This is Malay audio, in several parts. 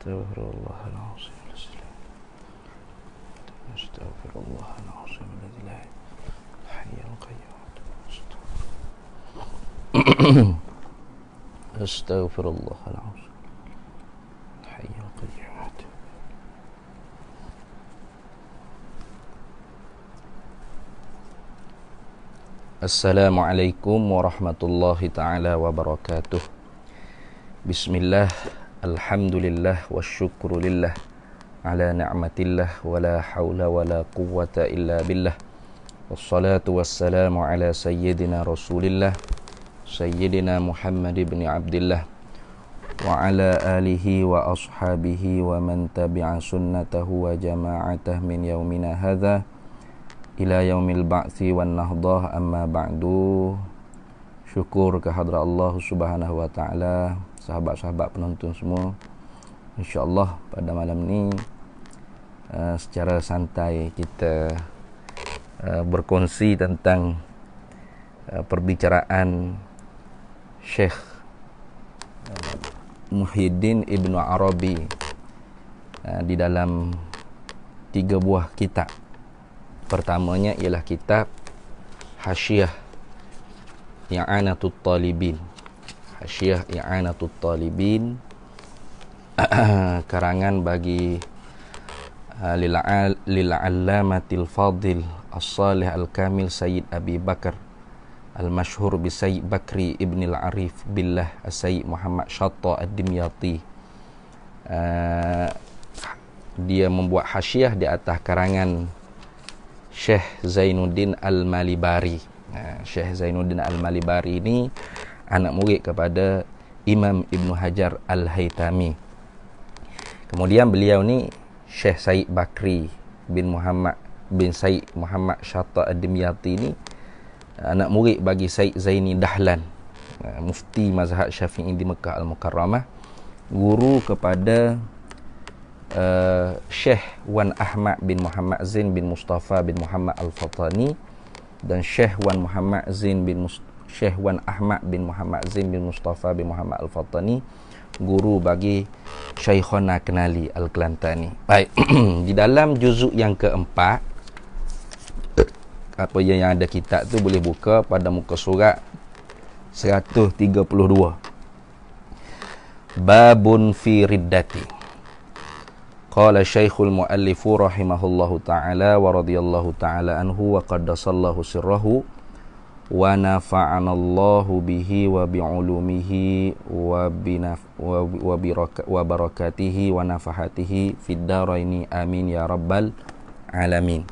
استغفر الله العظيم استغفر الله العظيم الذي لا الحي القيوم استغفر الله العظيم الحي القيوم السلام عليكم ورحمة الله تعالى وبركاته بسم الله Alhamdulillah wa syukrulillah ala ni'matillah wa la hawla wa la quwwata illa billah wassalatu wassalamu ala sayyidina rasulillah sayyidina Muhammad ibn Abdullah wa ala alihi wa ashabihi wa man tabi'a sunnatahu wa jama'atah min yaumina hadha ila yaumil ba'thi wan nahdah amma ba'du syukur kehadrat Allah subhanahu wa ta'ala sahabat-sahabat penonton semua InsyaAllah pada malam ni uh, Secara santai kita uh, berkongsi tentang uh, Perbicaraan Sheikh uh, Muhyiddin Ibn Arabi uh, Di dalam tiga buah kitab Pertamanya ialah kitab Hashiyah Ya'anatul Talibin Syiah I'anatul Talibin karangan bagi lila uh, lil'allamatil fadil as-salih al-kamil Sayyid Abi Bakar al-mashhur bi Sayyid Bakri ibn al-Arif billah Sayyid Muhammad Shatta ad-Dimyati uh, dia membuat hasyiah di atas karangan Syekh Zainuddin Al-Malibari. Uh, Syekh Zainuddin Al-Malibari ini anak murid kepada Imam Ibn Hajar Al-Haytami kemudian beliau ni Syekh Said Bakri bin Muhammad bin Said Muhammad Syata Ad-Dimyati ni anak murid bagi Said Zaini Dahlan eh, mufti mazhab Syafi'i di Mekah Al-Mukarramah guru kepada uh, Syekh Wan Ahmad bin Muhammad Zain bin Mustafa bin Muhammad Al-Fatani dan Syekh Wan Muhammad Zain bin Mustafa Syekh Wan Ahmad bin Muhammad Zain bin Mustafa bin Muhammad Al-Fattani guru bagi Syekhona Kenali Al-Kelantani. Baik, di dalam juzuk yang keempat apa yang ada kitab tu boleh buka pada muka surat 132. Babun fi riddati. قال شيخ المؤلف رحمه الله تعالى ورضي الله تعالى عنه وقد صلى سره wa nafa'ana Allahu bihi wa bi'ulumihi wa binaf wa wa barakatihi wa nafahatihi fid daraini amin ya rabbal alamin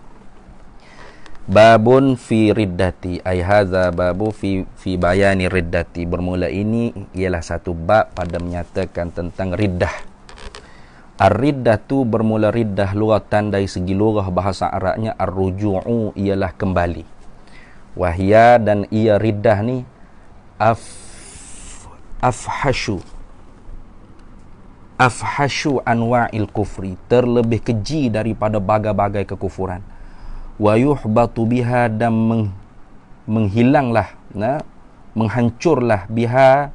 babun fi riddati ai hadza babu fi fi bayani riddati bermula ini ialah satu bab pada menyatakan tentang riddah Ar-riddah tu bermula riddah luatan dari segi lurah bahasa Arabnya ar-ruju'u ialah kembali wahia dan ia ridah ni af afhashu afhashu anwa'il kufri terlebih keji daripada bagai-bagai kekufuran wa yuhbatu biha dan meng, menghilanglah na menghancurlah biha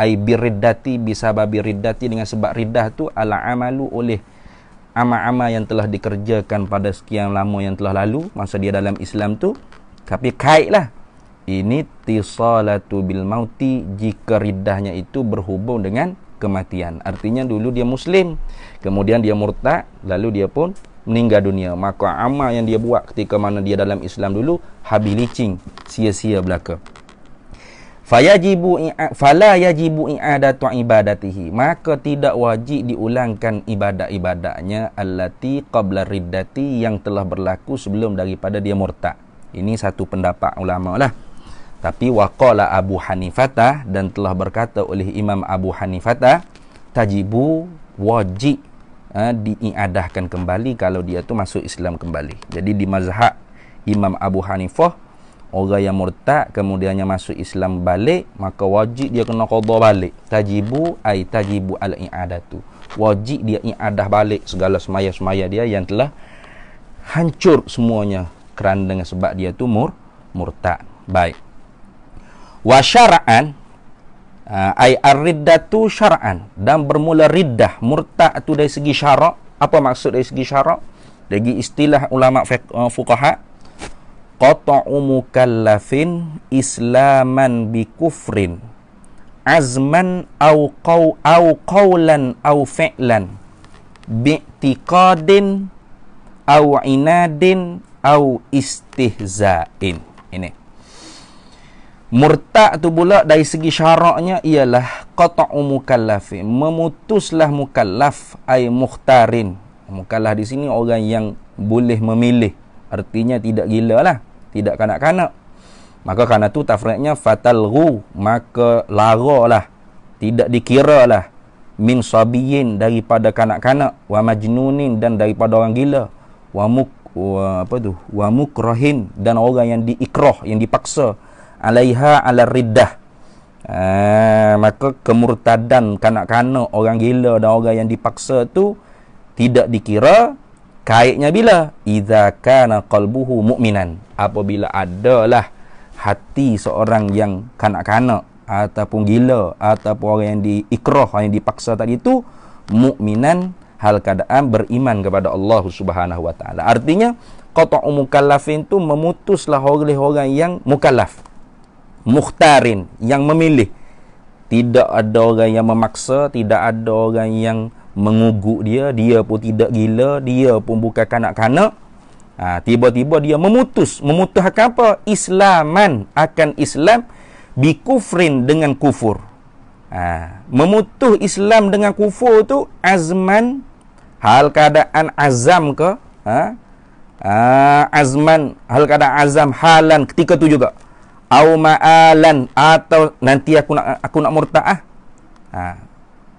ai biriddati bisababi riddati dengan sebab ridah tu ala amalu oleh amal-amal yang telah dikerjakan pada sekian lama yang telah lalu masa dia dalam Islam tu tapi lah Ini tisalatu bil mauti jika ridahnya itu berhubung dengan kematian. Artinya dulu dia muslim, kemudian dia murtad, lalu dia pun meninggal dunia. Maka amal yang dia buat ketika mana dia dalam Islam dulu habis licing, sia-sia belaka. Fayajibu fala yajibu i'adatu ibadatihi. Maka tidak wajib diulangkan ibadat-ibadatnya allati qabla riddati yang telah berlaku sebelum daripada dia murtad. Ini satu pendapat ulama lah. Tapi waqala Abu Hanifata dan telah berkata oleh Imam Abu Hanifata, tajibu wajib eh, diiadahkan kembali kalau dia tu masuk Islam kembali. Jadi di mazhab Imam Abu Hanifah, orang yang murtad kemudiannya masuk Islam balik, maka wajib dia kena qadha balik. Tajibu ai tajibu al-i'adatu. Wajib dia i'adah balik segala semaya-semaya dia yang telah hancur semuanya kerana dengan sebab dia tu mur, murtad baik wa syara'an ay ah, ar-riddatu syara'an dan bermula riddah murtad tu dari segi syarak apa maksud dari segi syarak dari istilah ulama ah, fuqaha qata'u mukallafin islaman bi kufrin azman au qaw au qawlan au fi'lan bi'tiqadin au inadin au istihza'in. Ini. Murtad tu pula dari segi syaraknya ialah qata'u mukallafi. Memutuslah mukallaf ai muhtarin Mukallaf di sini orang yang boleh memilih. Artinya tidak gila lah. Tidak kanak-kanak. Maka kerana tu tafriknya fatalghu. Maka lah Tidak dikira lah. Min sabiyin daripada kanak-kanak. Wa majnunin dan daripada orang gila. Wa muk wa apa tu wa mukrahin dan orang yang diikrah yang dipaksa alaiha ala riddah eh, maka kemurtadan kanak-kanak orang gila dan orang yang dipaksa tu tidak dikira kaitnya bila idza kana qalbuhu mukminan apabila adalah hati seorang yang kanak-kanak ataupun gila ataupun orang yang diikrah yang dipaksa tadi tu mukminan hal keadaan beriman kepada Allah Subhanahu wa taala. Artinya qata'u mukallafin tu memutuslah oleh orang yang mukallaf. Mukhtarin yang memilih. Tidak ada orang yang memaksa, tidak ada orang yang mengugut dia, dia pun tidak gila, dia pun bukan kanak-kanak. Ha, tiba-tiba dia memutus memutus apa? islaman akan islam bikufrin dengan kufur ha, memutus islam dengan kufur tu azman hal keadaan azam ke ha? Uh, azman hal keadaan azam halan ketika tu juga au ma'alan atau nanti aku nak aku nak murtad ah ha.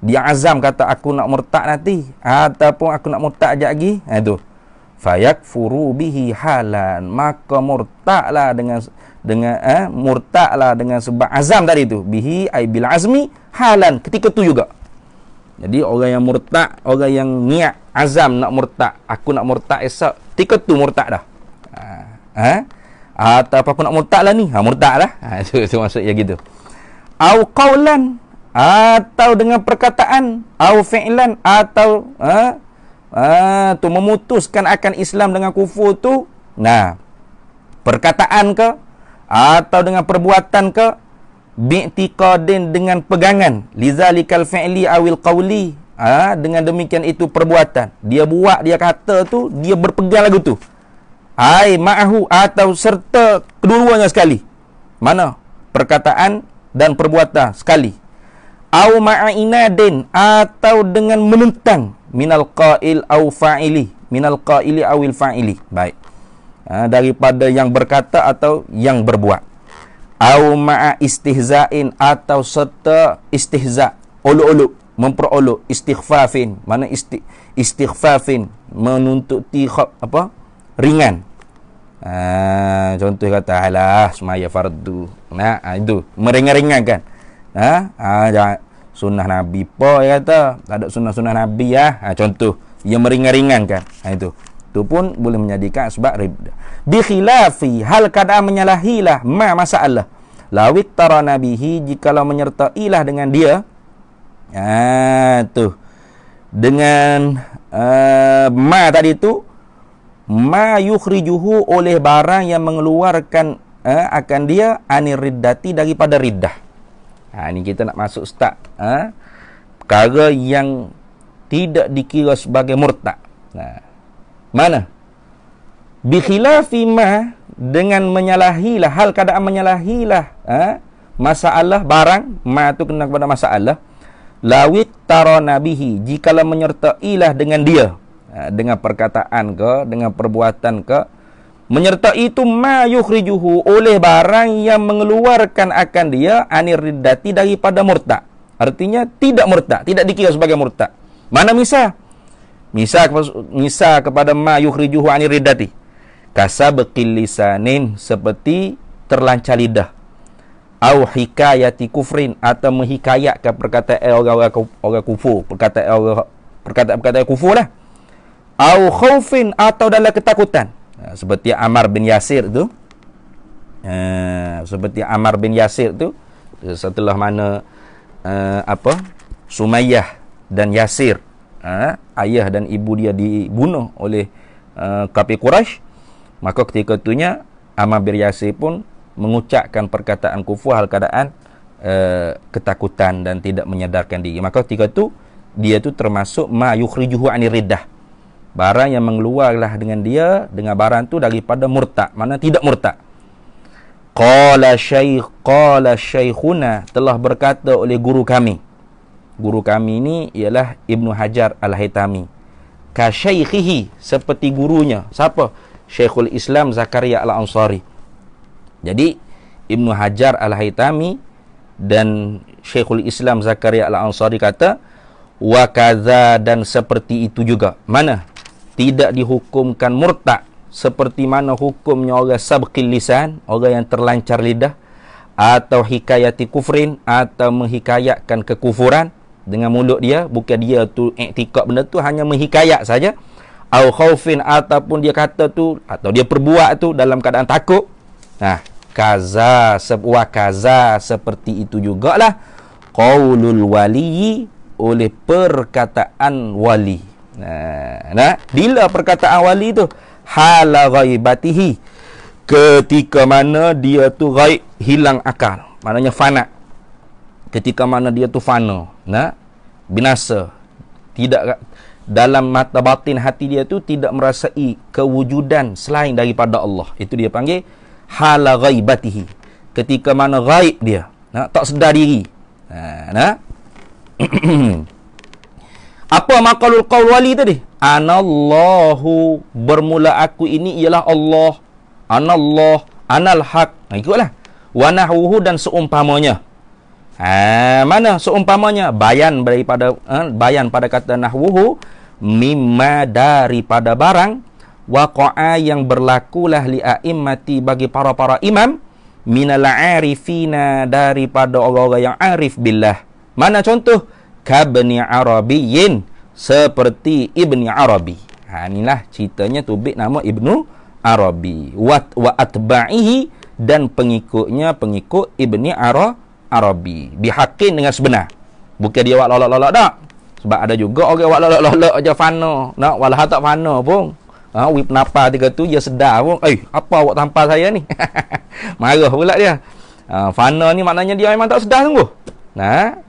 dia azam kata aku nak murtad nanti ataupun aku nak murtad aja lagi ha itu fayak furu bihi halan maka murtadlah dengan dengan eh murtadlah dengan sebab azam tadi tu bihi ai bil azmi halan ketika tu juga jadi orang yang murtad, orang yang niat azam nak murtad, aku nak murtad esok, tiket tu murtad dah. Ha? ha? Atau ha, apa aku nak murtad lah ni? Ha, murtad lah. Ha, itu, itu maksud yang gitu. Au qawlan atau dengan perkataan au fi'lan atau ha? ha? tu memutuskan akan Islam dengan kufur tu nah perkataan ke atau dengan perbuatan ke bi'tiqadin dengan pegangan lizalikal fi'li awil qawli ah ha, dengan demikian itu perbuatan dia buat dia kata tu dia berpegang lagu tu ai ma'ahu atau serta keduanya sekali mana perkataan dan perbuatan sekali au ma'inadin atau dengan menentang minal qail au fa'ili minal qaili awil fa'ili baik ha, daripada yang berkata atau yang berbuat au ma'a istihza'in atau serta istihza olok-olok memperolok istighfafin mana isti, istighfafin menuntut tihab apa ringan ha, contoh kata alah semaya fardu nah ha, itu meringankan nah ha, ha, sunnah nabi apa kata tak ada sunnah-sunnah nabi ya ha, contoh yang meringankan ha, itu itu pun boleh menjadikan sebab ribda. Bi khilafi hal kada menyalahilah ma masalah. Lawit tara nabihi jikalau menyertailah dengan dia. Ha tu. Dengan uh, ma tadi tu ma yukhrijuhu oleh barang yang mengeluarkan uh, akan dia aniriddati daripada riddah. Ha ni kita nak masuk start ha? perkara yang tidak dikira sebagai murtad. Nah. Mana? Bikhilafi ma dengan menyalahilah hal keadaan menyalahilah ha? masalah barang ma tu kena kepada masalah lawit tarona bihi jikala menyertailah dengan dia ha, dengan perkataan ke dengan perbuatan ke menyertai itu ma yukhrijuhu oleh barang yang mengeluarkan akan dia aniridati daripada murtad artinya tidak murtad tidak dikira sebagai murtad mana misal Misal, misal kepada ma yukhrijuhu ani ridati. Kasa bekilisanin seperti terlancar lidah. Au hikayati kufrin atau menghikayatkan perkataan orang-orang eh, orang kufur. Perkataan orang perkataan-perkataan kufur lah. Au khaufin atau dalam ketakutan. Ha, seperti Amar bin Yasir tu. Ha, seperti Amar bin Yasir tu. Setelah mana eh, apa? Sumayyah dan Yasir ha, ayah dan ibu dia dibunuh oleh uh, kafir Quraisy maka ketika nya Amr bin Yasir pun mengucapkan perkataan kufur hal keadaan uh, ketakutan dan tidak menyedarkan diri maka ketika itu dia itu termasuk ma yukhrijuhu aniridah barang yang mengeluarlah dengan dia dengan barang tu daripada murtad mana tidak murtad qala syaikh qala syaikhuna telah berkata oleh guru kami guru kami ni ialah Ibnu Hajar Al-Haytami. Ka syaikhihi seperti gurunya. Siapa? Syekhul Islam Zakaria Al-Ansari. Jadi Ibnu Hajar Al-Haytami dan Syekhul Islam Zakaria Al-Ansari kata wa kaza dan seperti itu juga. Mana? Tidak dihukumkan murtad seperti mana hukumnya orang sabqil lisan, orang yang terlancar lidah atau hikayati kufrin atau menghikayatkan kekufuran dengan mulut dia bukan dia tu iktikad benda tu hanya menghikayat saja au khaufin ataupun dia kata tu atau dia perbuat tu dalam keadaan takut nah kaza sebuah kaza seperti itu jugalah qaulul wali oleh perkataan wali nah nah bila perkataan wali tu hala ghaibatihi ketika mana dia tu ghaib hilang akal maknanya fana ketika mana dia tu fana nak binasa tidak dalam mata batin hati dia tu tidak merasai kewujudan selain daripada Allah itu dia panggil hala ghaibatihi ketika mana ghaib dia nak tak sedar diri nak apa maqalul qaul wali tadi anallahu bermula aku ini ialah Allah anallah anal haq nah, ikutlah wa nahwuhu dan seumpamanya Eh, mana seumpamanya bayan daripada eh, bayan pada kata nahwuhu mimma daripada barang waqa'a yang berlakulah li a'immati bagi para-para imam minal arifina daripada orang-orang yang arif billah. Mana contoh? Kabni Arabiyin seperti Ibni Arabi. Ha, inilah ceritanya tubik nama Ibnu Arabi. Wat, wa atba'ihi dan pengikutnya pengikut Ibni Arabi Arabi. Bihakin dengan sebenar. Bukan dia wak lolok-lolok tak. Sebab ada juga orang okay, wak lolok-lolok je fana. Nak walah tak fana pun. Ha, wip napa tiga tu dia sedar pun. Eh, apa awak tanpa saya ni? Marah pula dia. Ha, fana ni maknanya dia memang tak sedar sungguh. Nah, ha?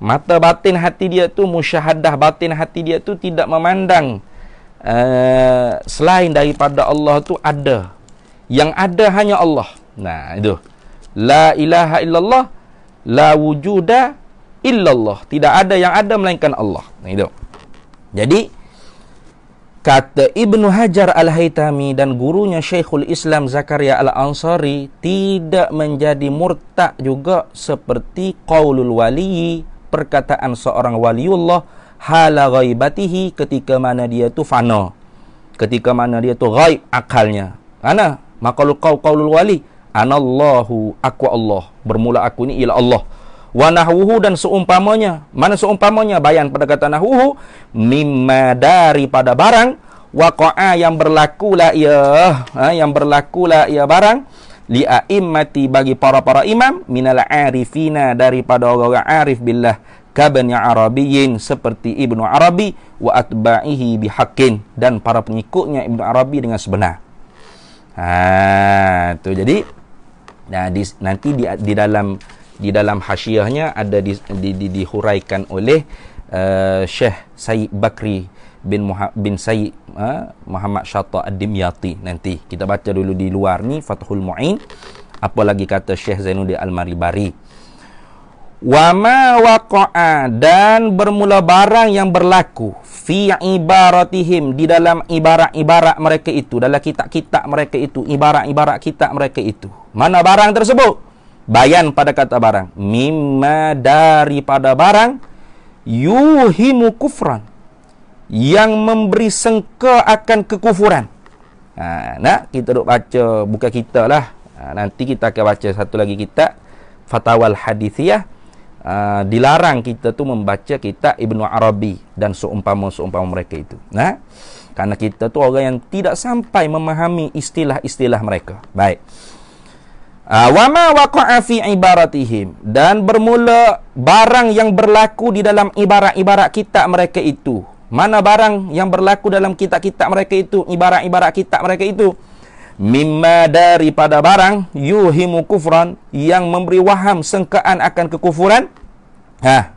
mata batin hati dia tu musyahadah batin hati dia tu tidak memandang uh, selain daripada Allah tu ada. Yang ada hanya Allah. Nah, itu. La ilaha illallah la wujuda illallah tidak ada yang ada melainkan Allah nah, itu jadi kata Ibnu Hajar Al-Haytami dan gurunya Syekhul Islam Zakaria Al-Ansari tidak menjadi murtad juga seperti qaulul wali perkataan seorang waliullah hala ghaibatihi ketika mana dia tu fana ketika mana dia tu ghaib akalnya mana maqalul qaulul wali anallahu aku Allah bermula aku ni ila Allah wa nahwuhu dan seumpamanya mana seumpamanya bayan pada kata nahuhu mimma daripada barang waqa'a yang berlakulah ia ha, yang berlakulah ia ya barang li aimmati bagi para-para imam minal arifina daripada orang-orang arif billah kabani arabiyin seperti ibnu arabi wa atba'ihi bihaqqin dan para pengikutnya ibnu arabi dengan sebenar ha tu jadi Nah di, nanti di, di dalam di dalam hasiahnya ada di, di, di, dihuraikan oleh uh, Syekh Syed Bakri bin Muha, bin Syed uh, eh, Muhammad Syatta Ad-Dimyati nanti kita baca dulu di luar ni Fathul Muin apa lagi kata Syekh Zainuddin Al-Maribari wa ma waqa'a dan bermula barang yang berlaku fi ibaratihim di dalam ibarat-ibarat mereka itu dalam kitab-kitab mereka itu ibarat-ibarat kitab mereka itu mana barang tersebut? Bayan pada kata barang. Mimma daripada barang. Yuhimu kufran. Yang memberi sengka akan kekufuran. Ha, nak? Kita duk baca. buka kita lah. Ha, nanti kita akan baca satu lagi kita Fatawal Hadithiyah. Ha, dilarang kita tu membaca kitab Ibnu Arabi. Dan seumpama-seumpama mereka itu. Nah, ha? Karena kita tu orang yang tidak sampai memahami istilah-istilah mereka. Baik. Ah, wama waqa'a fi ibaratihim dan bermula barang yang berlaku di dalam ibarat-ibarat kitab mereka itu. Mana barang yang berlaku dalam kitab-kitab mereka itu, ibarat-ibarat kitab mereka itu? Mimma daripada barang yuhimu kufran yang memberi waham sengkaan akan kekufuran. Ha,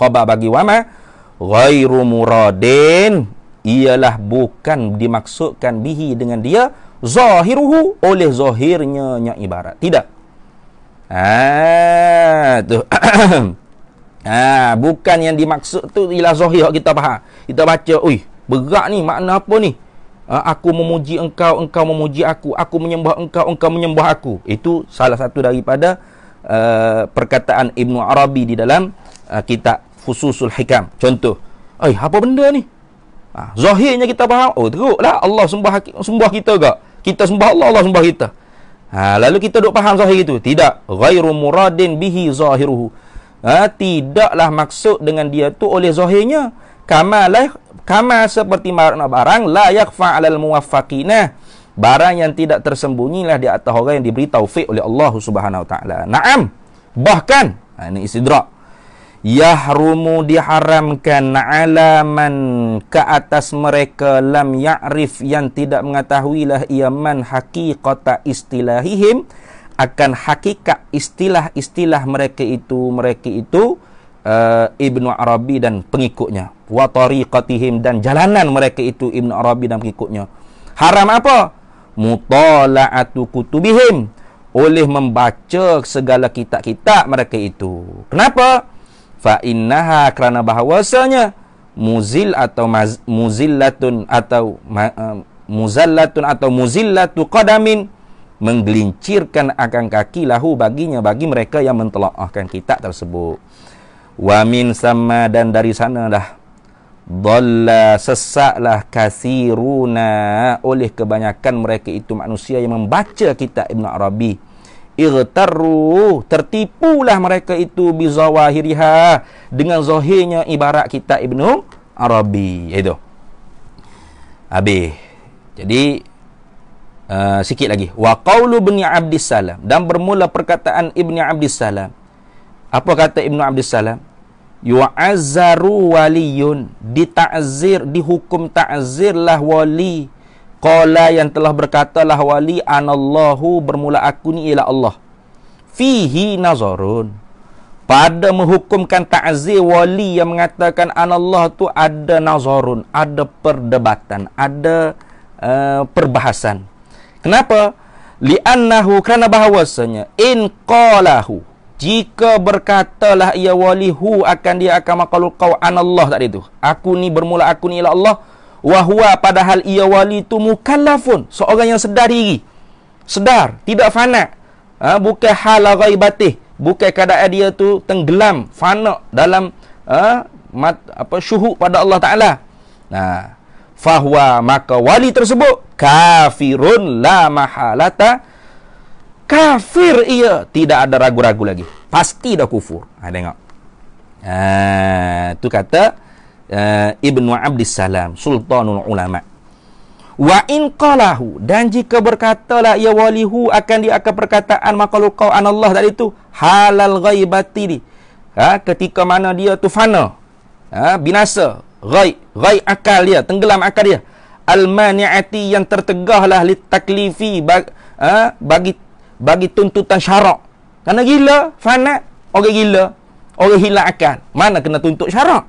khabar bagi wama ghairu muradin ialah bukan dimaksudkan bihi dengan dia zahiruhu oleh zahirnya nya ibarat tidak ah tu ah bukan yang dimaksud tu ialah zahir kita faham kita baca ui berat ni makna apa ni ha, aku memuji engkau engkau memuji aku aku menyembah engkau engkau menyembah aku itu salah satu daripada uh, perkataan Ibnu Arabi di dalam uh, kitab Fususul Hikam contoh Eh, apa benda ni? Ha, zahirnya kita faham. Oh, lah Allah sembah, sembah kita ke? kita sembah Allah, Allah sembah kita. Ha, lalu kita duk faham zahir itu. Tidak. Ghairu muradin bihi zahiruhu. Ha, tidaklah maksud dengan dia tu oleh zahirnya. Kama, lah, kama seperti makna barang, la yakfa alal Barang yang tidak tersembunyi lah di atas orang yang diberi taufik oleh Allah Subhanahu Wa Taala. Naam. Bahkan, ha, ini istidrak yahrumu diharamkan ala ke atas mereka lam ya'rif yang tidak mengetahuilah ia man haqiqata istilahihim akan hakikat istilah-istilah mereka itu mereka itu uh, Ibnu Arabi dan pengikutnya wa tariqatihim dan jalanan mereka itu Ibnu Arabi dan pengikutnya haram apa mutala'atu kutubihim oleh membaca segala kitab-kitab mereka itu kenapa fa innaha kerana bahawasanya muzil atau maz, muzillatun atau ma, uh, muzallatun atau muzillatu qadamin menggelincirkan akan kaki lahu baginya bagi mereka yang mentelaahkan kitab tersebut wa min sama dan dari sana dah dalla sesaklah kasiruna oleh kebanyakan mereka itu manusia yang membaca kitab Ibn Arabi irtaru tertipulah mereka itu bizawahiriha dengan zahirnya ibarat kitab Ibnu Arabi itu Abi, jadi uh, sikit lagi wa qaulu bin Abdus Salam dan bermula perkataan Ibnu Abdus Salam apa kata Ibnu Abdus Salam yu'azzaru waliyun dita'zir dihukum ta'zirlah wali Qala yang telah berkata lah wali anallahu bermula aku ni ialah Allah. Fihi nazarun. Pada menghukumkan ta'zir wali yang mengatakan anallahu tu ada nazarun, ada perdebatan, ada uh, perbahasan. Kenapa? Li'annahu kerana bahawasanya in qalahu jika berkatalah ia wali hu akan dia akan makalul qaw anallahu tadi tu. Aku ni bermula aku ni ialah Allah. Wahua padahal ia wali tu mukallafun. Seorang yang sedar diri. Sedar. Tidak fana. Ha? Bukan hal batih Bukan keadaan dia tu tenggelam. Fana dalam ha? Mat, apa syuhuk pada Allah Ta'ala. Nah. Fahwa maka wali tersebut. Kafirun la mahalata. Kafir ia. Tidak ada ragu-ragu lagi. Pasti dah kufur. Ha, tengok. Ha, tu kata uh, Ibnu Abdissalam Sultanul Ulama. Wa in qalahu dan jika berkatalah ya walihu akan dia akan perkataan makhluk kau an Allah tadi tu halal ghaibati ni. Ha, ketika mana dia tu fana. Ha, binasa. Ghaib, ghaib akal dia, tenggelam akal dia. Al mani'ati yang tertegahlah li taklifi bag, ha, bagi bagi tuntutan syarak. Karena gila, fana, orang gila, orang hilang akal. Mana kena tuntut syarak?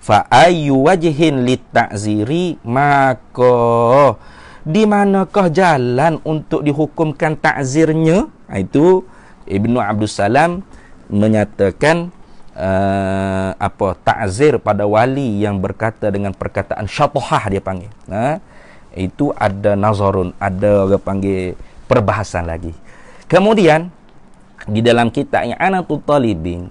fa ayu wajhin litta'ziri maka di manakah jalan untuk dihukumkan takzirnya ha, itu Ibnu Abdul Salam menyatakan uh, apa takzir pada wali yang berkata dengan perkataan syatuhah dia panggil ha? itu ada nazarun ada orang panggil perbahasan lagi kemudian di dalam kitabnya yang Anatul Talibin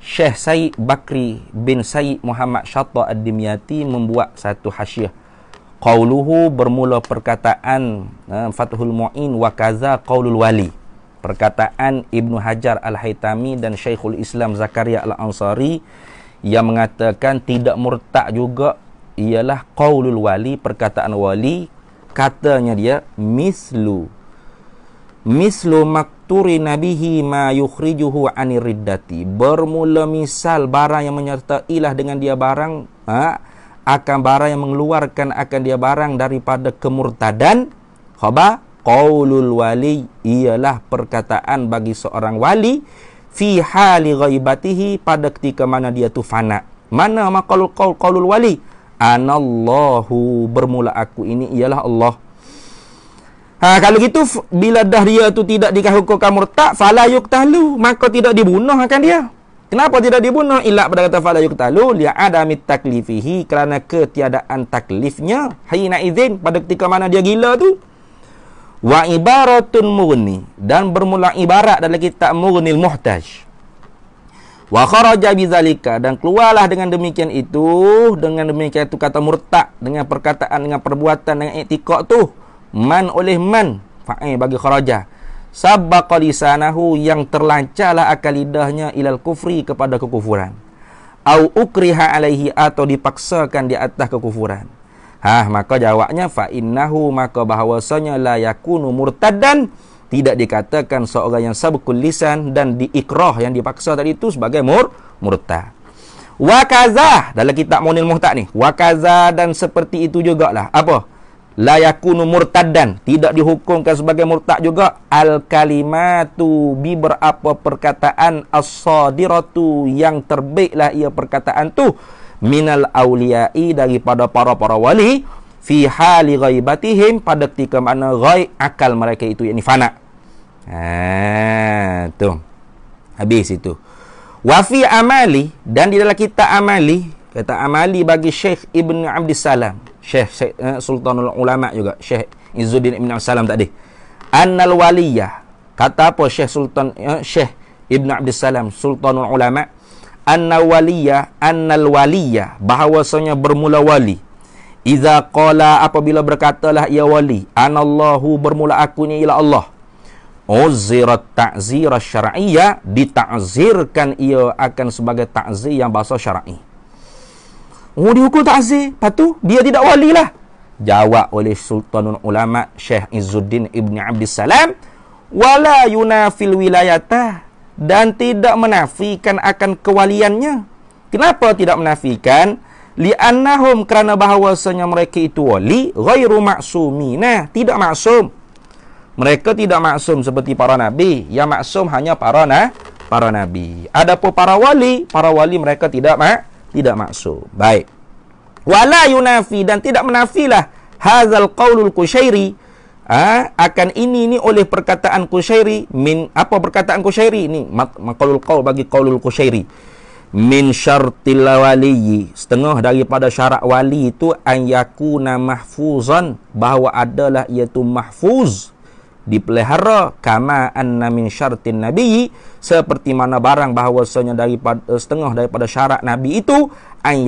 Syekh Said Bakri bin Said Muhammad Syatta Ad-Dimyati membuat satu hasyiah. Qauluhu bermula perkataan uh, Fathul Mu'in wa kaza qaulul wali. Perkataan Ibnu Hajar Al-Haytami dan Syekhul Islam Zakaria Al-Ansari yang mengatakan tidak murtad juga ialah qaulul wali, perkataan wali. Katanya dia, mislu mislu makturi nabihi ma yukhrijuhu anir bermula misal barang yang menyertai lah dengan dia barang ha, akan barang yang mengeluarkan akan dia barang daripada kemurtadan khaba qaulul wali ialah perkataan bagi seorang wali fi hali ghaibatihi pada ketika mana dia tu fana mana maqalul qaul wali anallahu bermula aku ini ialah Allah Ha, kalau gitu bila dah dia tu tidak dikahukukan murtad fala yuqtalu maka tidak dibunuh akan dia. Kenapa tidak dibunuh? Ila pada kata fala yuqtalu li adami taklifihi kerana ketiadaan taklifnya hina izin pada ketika mana dia gila tu. Wa ibaratun murni dan bermula ibarat dalam kitab Murnil Muhtaj. Wa kharaja bizalika dan keluarlah dengan demikian itu dengan demikian itu kata murtad dengan perkataan dengan perbuatan dengan iktikad tu Man oleh man Fa'i eh, bagi kharaja Sabbaqa lisanahu yang terlancarlah akal lidahnya ilal kufri kepada kekufuran Au ukriha alaihi atau dipaksakan di atas kekufuran Ha, maka jawabnya fa'innahu maka bahawasanya la yakunu murtadan tidak dikatakan seorang yang sabukul lisan dan diikrah yang dipaksa tadi itu sebagai mur murta. Wakaza dalam kitab Munil Muhtad ni. Wakaza dan seperti itu jugalah. Apa? la yakunu murtaddan tidak dihukumkan sebagai murtad juga al kalimatu bi berapa perkataan as-sadiratu yang terbaiklah ia perkataan tu minal auliyai daripada para-para wali fi hali ghaibatihim pada ketika mana ghaib akal mereka itu yakni fana ha tu habis itu wa fi amali dan di dalam kitab amali kata amali bagi Syekh Ibn Abdissalam Syekh eh, Sultanul Ulama juga Syekh Izzuddin Ibn Salam tadi Annal waliyah Kata apa Syekh Sultan eh, Syekh Ibn Abdul Salam Sultanul Ulama Annal waliyah Annal waliyah Bahawasanya bermula wali Iza qala apabila berkatalah ia wali Anallahu bermula akunya ila Allah Uzzirat ta'zirah syar'iyah Dita'zirkan ia akan sebagai ta'zir yang bahasa syar'iyah Oh dia hukum ta'zir. Lepas tu dia tidak wali lah. Jawab oleh Sultanul Ulama Syekh Izzuddin Ibn Abdissalam. Wala yunafil wilayata. Dan tidak menafikan akan kewaliannya. Kenapa tidak menafikan? Li'annahum kerana bahawasanya mereka itu wali. Ghairu ma'sumina. Tidak maksum. Mereka tidak maksum seperti para nabi. Yang maksum hanya para na para nabi. Adapun para wali, para wali mereka tidak mak tidak maksum. Baik. Wala yunafi dan tidak menafilah hazal qaulul kushairi ha? Ah, akan ini ini oleh perkataan kushairi min apa perkataan kushairi ini maqalul qaul bagi qaulul kushairi min syartil wali setengah daripada syarat wali itu an yakuna mahfuzan bahawa adalah ia mahfuz dipelihara kama anna min syartin nabi seperti mana barang bahwasanya daripada eh, setengah daripada syarat nabi itu an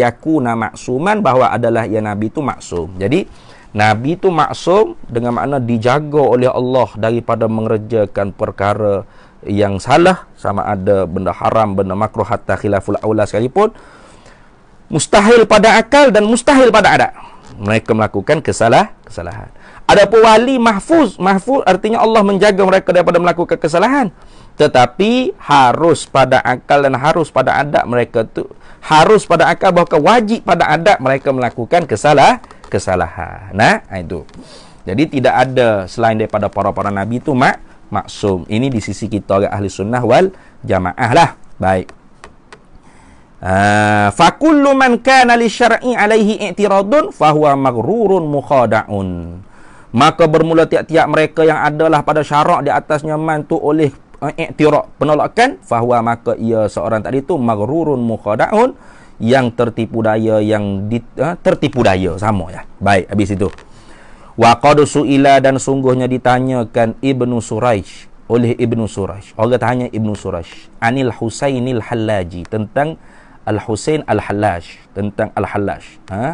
maksuman bahwa adalah ya nabi itu maksum jadi nabi itu maksum dengan makna dijaga oleh Allah daripada mengerjakan perkara yang salah sama ada benda haram benda makruh hatta khilaful aula sekalipun mustahil pada akal dan mustahil pada adat mereka melakukan kesalah kesalahan Adapun wali mahfuz, mahfuz artinya Allah menjaga mereka daripada melakukan kesalahan. Tetapi harus pada akal dan harus pada adab mereka tu harus pada akal bahawa wajib pada adab mereka melakukan kesalah kesalahan. Nah, ha, itu. Jadi tidak ada selain daripada para-para nabi itu mak maksum. Ini di sisi kita orang ahli sunnah wal jamaah lah. Baik. Uh, fakullu man kana li syar'i alaihi i'tiradun fahuwa maghrurun mukhada'un. Maka bermula tiap-tiap mereka yang adalah pada syarak di atasnya mantu oleh uh, eh, iktirak penolakan. Fahuwa maka ia seorang tadi tu maghrurun mukhada'un yang tertipu daya yang di, uh, tertipu daya sama ya. Baik habis itu. Wa qad su'ila dan sungguhnya ditanyakan Ibnu Suraij oleh Ibnu Suraij. Orang tanya Ibnu Suraij anil Husainil Hallaji tentang Al Husain Al Hallaj tentang Al Hallaj. Ha?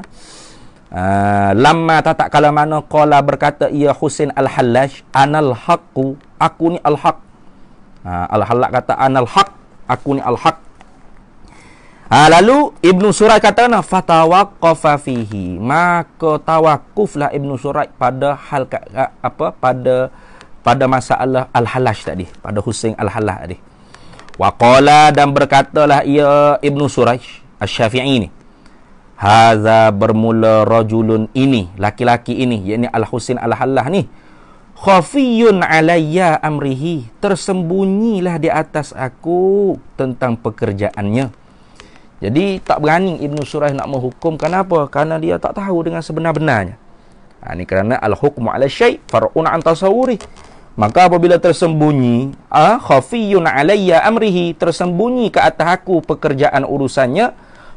Ah, lama tak tak kala mana qala berkata ia ya Husain al-Hallaj anal haqu aku ni al-haq. Uh, ah, al-Hallaj kata anal haq aku ni al-haq. Uh, lalu Ibnu Surai kata na fatawaqqafa fihi maka tawakuflah Ibnu Surai pada hal apa pada pada masalah al-Hallaj tadi pada Husain al-Hallaj tadi. Waqala dan berkatalah ia ya Ibnu Suraj Al-Syafi'i ni. Haza bermula rajulun ini, laki-laki ini, yakni Al-Husin Al-Hallah ni. Khafiyun alayya amrihi, tersembunyilah di atas aku tentang pekerjaannya. Jadi tak berani Ibnu Surah nak menghukum kenapa? Karena dia tak tahu dengan sebenar-benarnya. Ha, ini kerana al-hukmu ala syai' far'un an tasawuri. Maka apabila tersembunyi, ah khafiyun alayya amrihi, tersembunyi ke atas aku pekerjaan urusannya,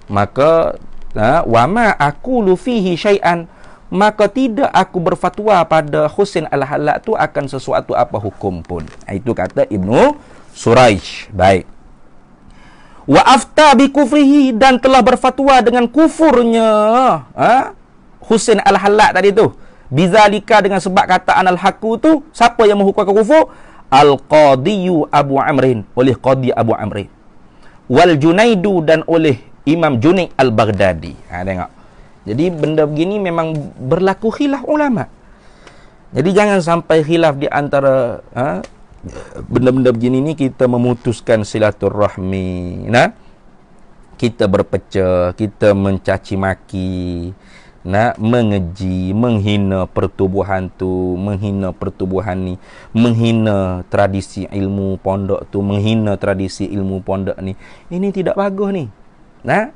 maka Ha? wa ma aqulu fihi syai'an maka tidak aku berfatwa pada Husain al-Halak tu akan sesuatu apa hukum pun ha, itu kata Ibnu Suraij baik wa afta bi kufrihi dan telah berfatwa dengan kufurnya ha? Husain al-Halak tadi tu bizalika dengan sebab kata al-haqu tu siapa yang menghukum kufur al-qadiyu Abu Amrin oleh qadi Abu Amrin wal Junaidu dan oleh Imam Junik Al-Baghdadi. Ha, tengok. Jadi benda begini memang berlaku khilaf ulama. Jadi jangan sampai khilaf di antara ha, benda-benda begini ni kita memutuskan silaturahmi. Nah, kita berpecah, kita mencaci maki, nak mengeji, menghina pertubuhan tu, menghina pertubuhan ni, menghina tradisi ilmu pondok tu, menghina tradisi ilmu pondok ni. Ini tidak bagus ni. Nah,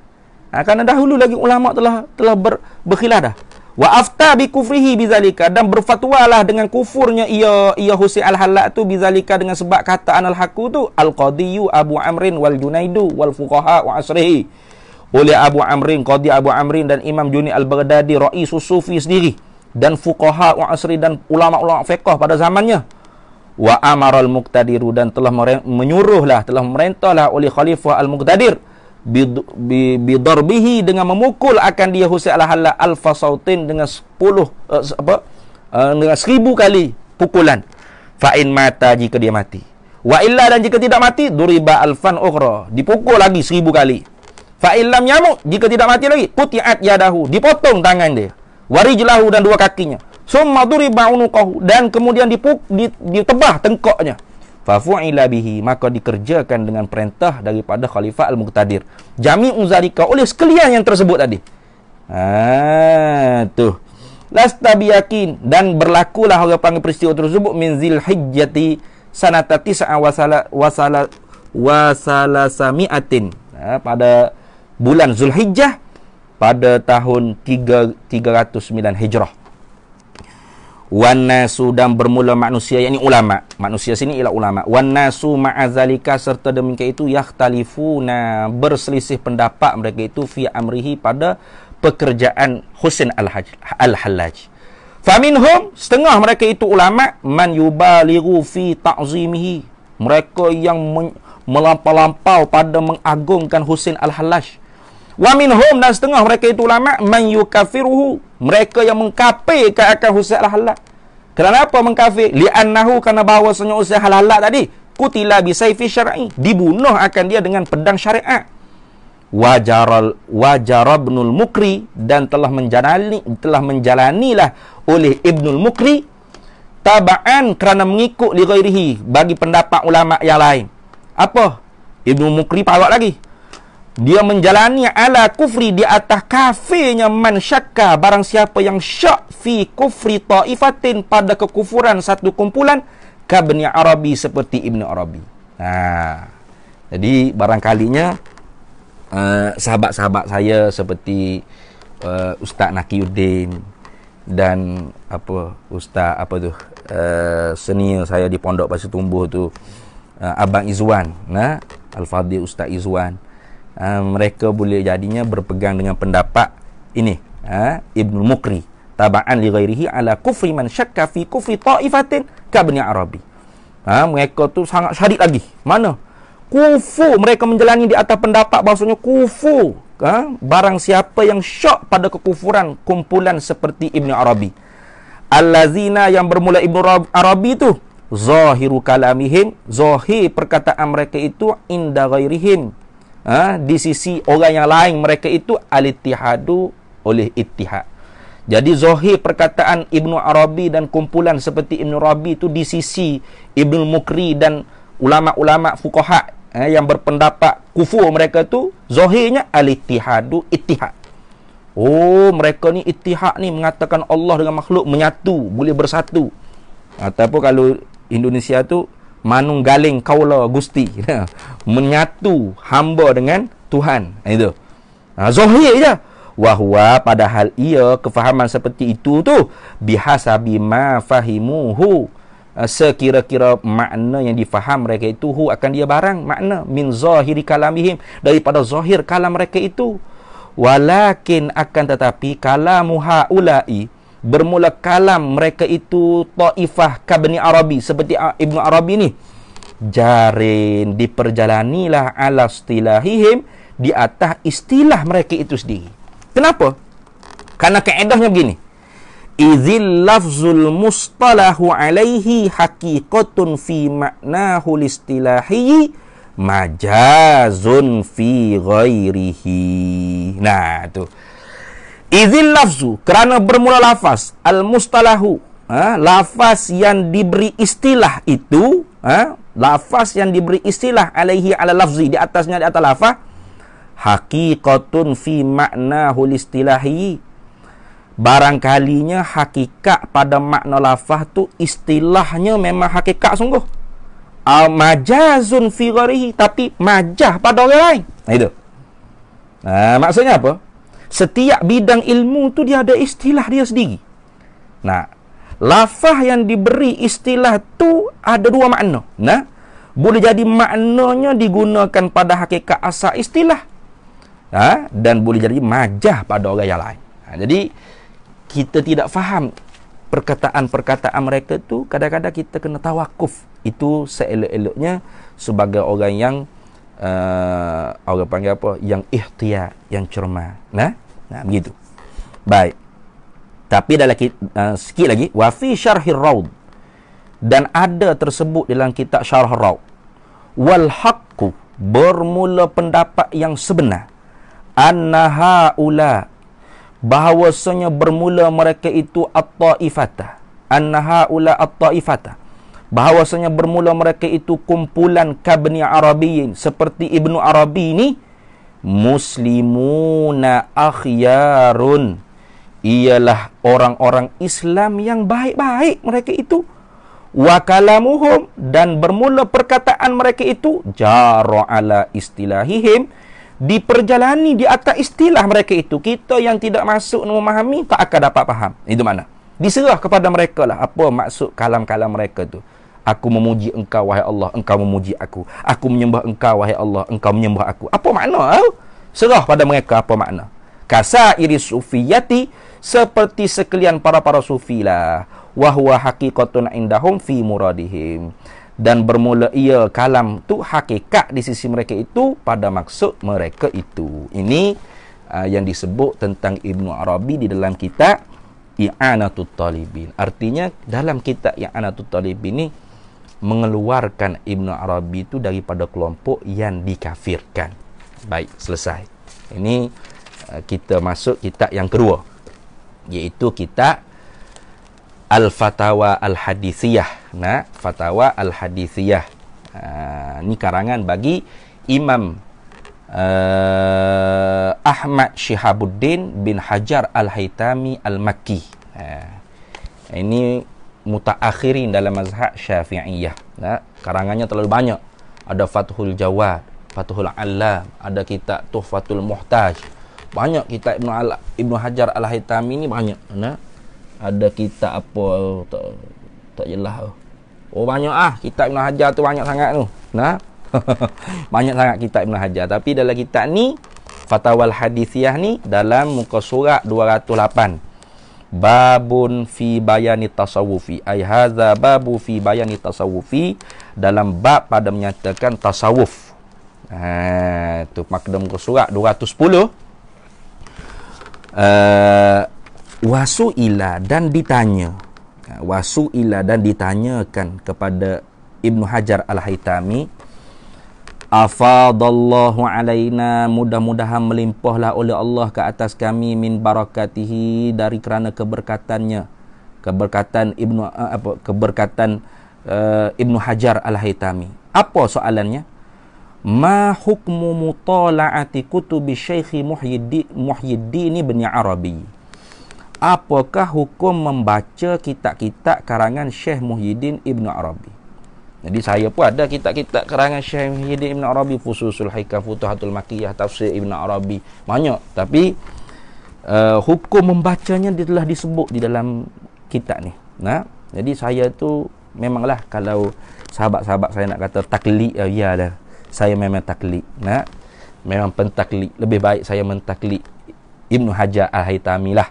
ha? ha, kerana dahulu lagi ulama telah telah ber, berkhilaf dah. Wa afta bi kufrihi bizalika dan berfatwalah dengan kufurnya ia ia Husain al-Hallaq tu bizalika dengan sebab kata anal haqu tu al-qadiyu Abu Amrin wal Junaidu wal fuqaha wa asrihi oleh Abu Amrin qadi Abu Amrin dan Imam Juni al-Baghdadi rais sufi sendiri dan fuqaha wa asri dan ulama-ulama fiqh pada zamannya wa amara al-muqtadiru dan telah menyuruhlah telah memerintahlah oleh khalifah al-muqtadir bidarbihi dengan memukul akan dia Husain al-Halla alfa sautin dengan 10 uh, eh, apa uh, dengan 1000 kali pukulan fa in mata jika dia mati wa illa dan jika tidak mati duriba alfan ukhra dipukul lagi 1000 kali fa illam yamu jika tidak mati lagi putiat yadahu dipotong tangan dia warijlahu dan dua kakinya summa duriba unuqahu dan kemudian dipuk, ditebah tengkoknya fafu'ila bihi maka dikerjakan dengan perintah daripada khalifah al-muqtadir jami uzalika oleh sekalian yang tersebut tadi Ah tu lasta biyakin dan berlakulah orang panggil peristiwa tersebut min zil hijjati sanatati tis'a wasala wasala samiatin ha, pada bulan Zulhijjah pada tahun 3, 309 Hijrah wanasu dan bermula manusia ini ulama manusia sini ialah ulama wanasu ma'azalika serta demikian itu Yah TaliFu na berselisih pendapat mereka itu fi amrihi pada pekerjaan Husain al-Haj al-Hallaj faminhum setengah mereka itu ulama man yubaliru fi ta'zimihi mereka yang melampau-lampau pada mengagungkan Husain al-Hallaj wa minhum dan setengah mereka itu ulama man yukafiruhu mereka yang mengkafirkan akan Husain halal kerana apa mengkafir li'annahu kerana bahawasanya Husain al-Halal tadi kutila bi sayfi syar'i dibunuh akan dia dengan pedang syariat wajaral wajar ibnul mukri dan telah menjalani telah menjalanilah oleh ibnul mukri tabaan kerana mengikut li ghairihi bagi pendapat ulama yang lain apa ibnul mukri pawak lagi dia menjalani ala kufri di atas kafirnya man syakka barang siapa yang syak fi kufri taifatin pada kekufuran satu kumpulan kabni arabi seperti ibnu arabi ha jadi barangkalinya uh, sahabat-sahabat saya seperti uh, ustaz nakiuddin dan apa ustaz apa tu uh, senior saya di pondok pasir tumbuh tu uh, abang izwan nah al-fadil ustaz izwan Ah, mereka boleh jadinya berpegang dengan pendapat ini ha, ah, Ibn Mukri taba'an li ghairihi ala kufri man syakka fi kufri ta'ifatin ka bani Arabi ha, mereka tu sangat syadid lagi mana kufu mereka menjalani di atas pendapat bahasanya kufu ha, barang siapa yang syak pada kekufuran kumpulan seperti Ibn Arabi Al allazina yang bermula Ibn Arabi tu zahiru kalamihim zahir perkataan mereka itu inda ghairihim ha, di sisi orang yang lain mereka itu alitihadu oleh ittihad. Jadi zahir perkataan Ibnu Arabi dan kumpulan seperti Ibnu Arabi itu di sisi Ibnu Mukri dan ulama-ulama fuqaha eh, yang berpendapat kufur mereka tu zahirnya al-ittihadu ittihad. Oh, mereka ni ittihad ni mengatakan Allah dengan makhluk menyatu, boleh bersatu. Ataupun kalau Indonesia tu manunggaling kaula gusti menyatu hamba dengan Tuhan ha, itu ha, zahir je wahwa padahal ia kefahaman seperti itu tu bihasabi ma fahimuhu ha, sekira-kira makna yang difaham mereka itu hu akan dia barang makna min zahiri kalamihim daripada zahir kalam mereka itu walakin akan tetapi kalamu haula'i bermula kalam mereka itu Taifah Kabni Arabi seperti ah, Ibnu Arabi ni jarin diperjalanilah ala istilahihim di atas istilah mereka itu sendiri kenapa kerana kaedahnya begini izil lafzul mustalahu alaihi haqiqatun fi maknahu listilahi majazun fi ghairihi nah tu Izin lafzu kerana bermula lafaz al-mustalahu ha? lafaz yang diberi istilah itu ha? lafaz yang diberi istilah alaihi ala lafzi di atasnya di atas lafaz hakikatun fi makna istilahi barangkalinya hakikat pada makna lafaz tu istilahnya memang hakikat sungguh al majazun fi gharihi tapi majah pada orang lain itu ha, maksudnya apa setiap bidang ilmu tu dia ada istilah dia sendiri. Nah, lafaz yang diberi istilah tu ada dua makna. Nah, boleh jadi maknanya digunakan pada hakikat asal istilah. Ha? dan boleh jadi majah pada orang yang lain. Ha? jadi kita tidak faham perkataan-perkataan mereka tu kadang-kadang kita kena tawakuf. Itu seelok-eloknya sebagai orang yang uh, orang panggil apa? yang ihtiyat, yang cermat. Nah. Nah, begitu. Baik. Tapi dah lagi, uh, sikit lagi. Wafi syarhir raud. Dan ada tersebut dalam kitab syarh raud. Wal haqqu bermula pendapat yang sebenar. Anna ha'ula. Bahawasanya bermula mereka itu at-ta'ifata. Anna ha'ula at-ta'ifata. Bahawasanya bermula mereka itu kumpulan kabni Arabiyin. Seperti Ibnu Arabi ini muslimuna akhyarun ialah orang-orang Islam yang baik-baik mereka itu wa kalamuhum dan bermula perkataan mereka itu jara ala istilahihim diperjalani di atas istilah mereka itu kita yang tidak masuk dan memahami tak akan dapat faham itu mana diserah kepada mereka lah apa maksud kalam-kalam mereka tu Aku memuji engkau wahai Allah, engkau memuji aku. Aku menyembah engkau wahai Allah, engkau menyembah aku. Apa makna? Eh? Serah pada mereka apa makna? Kasairi sufiyati seperti sekalian para-para sufi lah. Wahwa haqiqatun indahum fi muradihim. Dan bermula ia kalam tu hakikat di sisi mereka itu pada maksud mereka itu. Ini uh, yang disebut tentang Ibn Arabi di dalam kitab I'anatul Talibin. Artinya dalam kitab I'anatul Talibin ni mengeluarkan Ibnu Arabi itu daripada kelompok yang dikafirkan. Baik, selesai. Ini eh, kita masuk kitab yang kedua iaitu kitab Al-Fatawa Al-Hadithiyah. Nah, Fatawa Al-Hadithiyah. Uh, ah, ini karangan bagi Imam uh, Ahmad Syihabuddin bin Hajar Al-Haytami Al-Makki. Ah, ini mutaakhirin dalam mazhab syafi'iyah ya, karangannya terlalu banyak ada fathul jawad fathul alam ada kitab tuhfatul muhtaj banyak kitab ibnu al ibnu hajar al haitami ni banyak ya. ada kitab apa tak tak jelas oh. banyak ah kitab ibnu hajar tu banyak sangat tu nah banyak sangat kitab ibnu hajar tapi dalam kitab ni fatawal Hadisiah ni dalam muka surat 208 babun fi bayani tasawufi ai hadza babu fi bayani tasawufi dalam bab pada menyatakan tasawuf ha tu makdum ke surat 210 uh, eh, wasu ila dan ditanya ha, wasu ila dan ditanyakan kepada Ibnu Hajar Al-Haitami afadallahu alaina mudah-mudahan melimpahlah oleh Allah ke atas kami min barakatihi dari kerana keberkatannya keberkatan ibnu eh, apa keberkatan uh, ibnu hajar al-haitami apa soalannya ma hukmu mutalaati kutubi syekh muhyiddin muhyiddin ibn arabi apakah hukum membaca kitab-kitab karangan syekh muhyiddin ibnu arabi jadi saya pun ada kitab-kitab karangan Syekh Muhyiddin Ibn Arabi Fususul Haikam Futuhatul Makiyah Tafsir Ibn Arabi Banyak Tapi uh, Hukum membacanya dia telah disebut di dalam kitab ni nah? Jadi saya tu Memanglah kalau Sahabat-sahabat saya nak kata takli, uh, eh, Ya lah Saya memang takli. nah? Memang pentakli Lebih baik saya mentakli Ibn Hajar Al-Haytami lah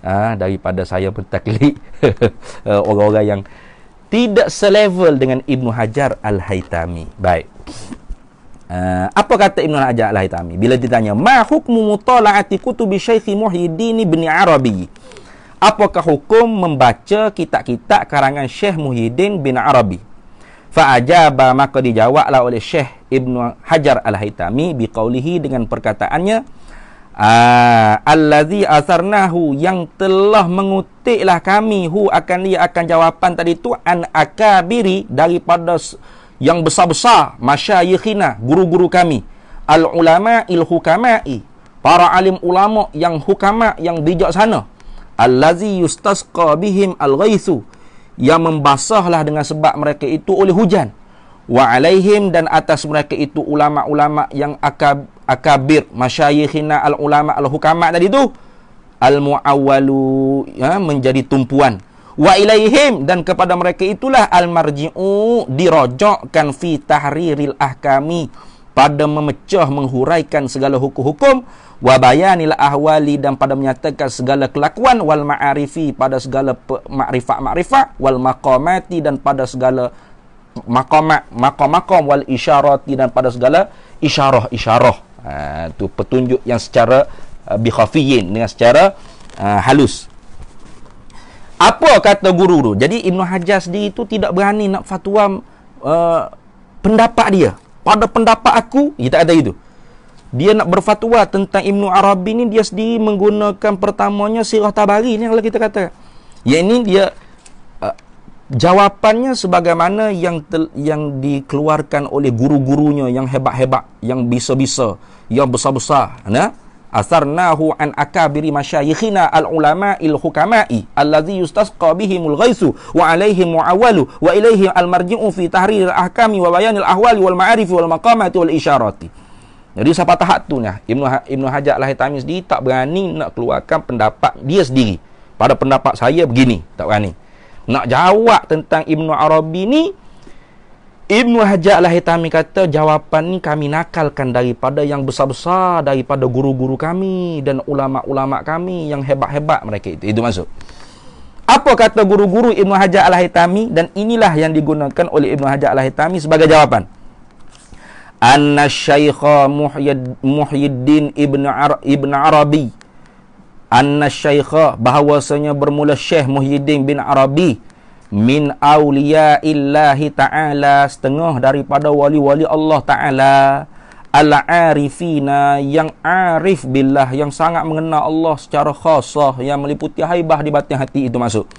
ha? Daripada saya pentaklik eh, Orang-orang yang tidak selevel dengan Ibnu Hajar Al-Haytami. Baik. Uh, apa kata Ibnu Hajar Al-Haytami? Bila ditanya, "Ma hukmu mutala'ati kutubi Syaikh Muhyiddin bin Arabi?" Apakah hukum membaca kitab-kitab karangan Syekh Muhyiddin bin Arabi? Fa ajaba maka dijawablah oleh Syekh Ibnu Hajar Al-Haytami biqaulihi dengan perkataannya, Ah, allazi asarnahu yang telah mengutiklah kami hu akan dia akan jawapan tadi tu an akabiri daripada yang besar-besar masyayikhina guru-guru kami al ulama il hukama'i para alim ulama yang hukama yang bijaksana allazi yustasqa bihim al ghaythu yang membasahlah dengan sebab mereka itu oleh hujan wa alaihim dan atas mereka itu ulama-ulama yang akab akabir masyayikhina al ulama al hukama tadi tu al muawwalu ya, menjadi tumpuan wa ilaihim dan kepada mereka itulah al marji'u dirojokkan fi tahriril ahkami pada memecah menghuraikan segala hukum-hukum wa bayanil ahwali dan pada menyatakan segala kelakuan wal ma'arifi pada segala makrifat makrifat wal maqamati dan pada segala maqamat maqam wal isyarati dan pada segala isyarah isyarah ha, tu petunjuk yang secara uh, bikhafiyin dengan secara uh, halus apa kata guru tu jadi Ibn Hajar sendiri tu tidak berani nak fatwa uh, pendapat dia pada pendapat aku dia tak kata itu dia nak berfatwa tentang Ibn Arabi ni dia sendiri menggunakan pertamanya sirah tabari ni kalau kita kata yang ini dia jawapannya sebagaimana yang tel, yang dikeluarkan oleh guru-gurunya yang hebat-hebat yang bisa-bisa uh, yang besar-besar na asarnahu an akabiri masyayikhina al ulama il hukamai allazi yustasqa bihimul ghaisu wa alaihim muawalu wa ilaihim al marji'u fi tahrir ahkami wa bayanil ahwali wal ma'arif wal maqamati wal isyarati jadi siapa tahap tu ni Ibnu ha-, Ibnu Hajar lahir tamis sendiri tak berani nak keluarkan pendapat dia sendiri pada pendapat saya begini tak berani nak jawab tentang Ibnu Arabi ni Ibnu Hajar Al-Haitami kata jawapan ni kami nakalkan daripada yang besar-besar daripada guru-guru kami dan ulama-ulama kami yang hebat-hebat mereka itu. Itu maksud. Apa kata guru-guru Ibnu Hajar Al-Haitami dan inilah yang digunakan oleh Ibnu Hajar Al-Haitami sebagai jawapan. Anna Syaikh Muhyiddin Ibn, Ar Ibn Arabi Anna Syaikh bahawasanya bermula Syekh Muhyiddin bin Arabi min awliya illahi ta'ala setengah daripada wali-wali Allah ta'ala al-arifina yang arif billah yang sangat mengenal Allah secara khasah yang meliputi haibah di batin hati itu masuk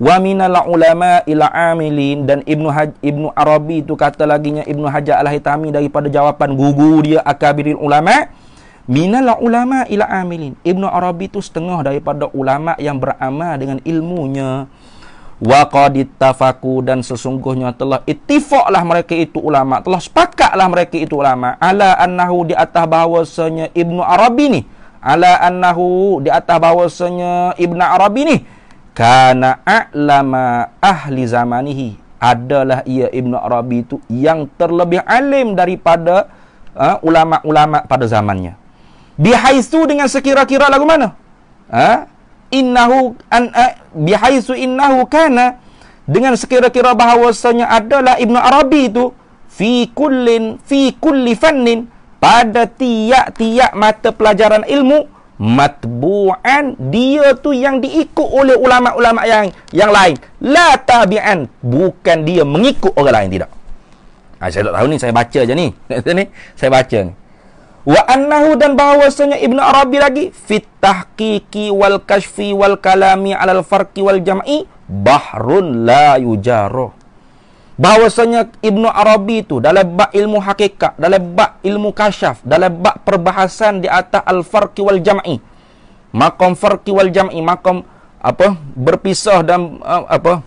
wa minal ulama ila amilin dan ibnu haj ibnu arabi itu kata lagi nya ibnu hajar al-haitami daripada jawapan gugu dia akabirin ulama minal ulama ila amilin ibnu arabi itu setengah daripada ulama yang beramal dengan ilmunya waqaditafaku dan sesungguhnya telah ittifaqlah mereka itu ulama telah sepakatlah mereka itu ulama ala annahu di atas bahawasanya ibnu arabi ni ala annahu di atas bahawasanya ibnu arabi ni kana a'lama ahli zamanihi adalah ia ibnu arabi itu yang terlebih alim daripada eh, ulama-ulama uh, pada zamannya bihaitsu dengan sekira-kira lagu mana ha uh? innahu an eh, bihaisu innahu kana dengan sekira-kira bahawasanya adalah Ibnu Arabi itu fi kullin fi kulli fannin pada tiap-tiap mata pelajaran ilmu matbu'an dia tu yang diikut oleh ulama-ulama yang yang lain la tabi'an bukan dia mengikut orang lain tidak ha, saya tak tahu ni saya baca je ni saya baca ni wa annahu dan bahwasanya Ibnu Arabi lagi fit tahqiqi wal kashfi wal kalami alal farqi wal jam'i bahrun la yujaro bahwasanya Ibnu Arabi itu dalam bak ilmu hakikat dalam bak ilmu kasyaf dalam bak perbahasan di atas al farqi wal jam'i maqam farqi wal jam'i maqam apa berpisah dan uh, apa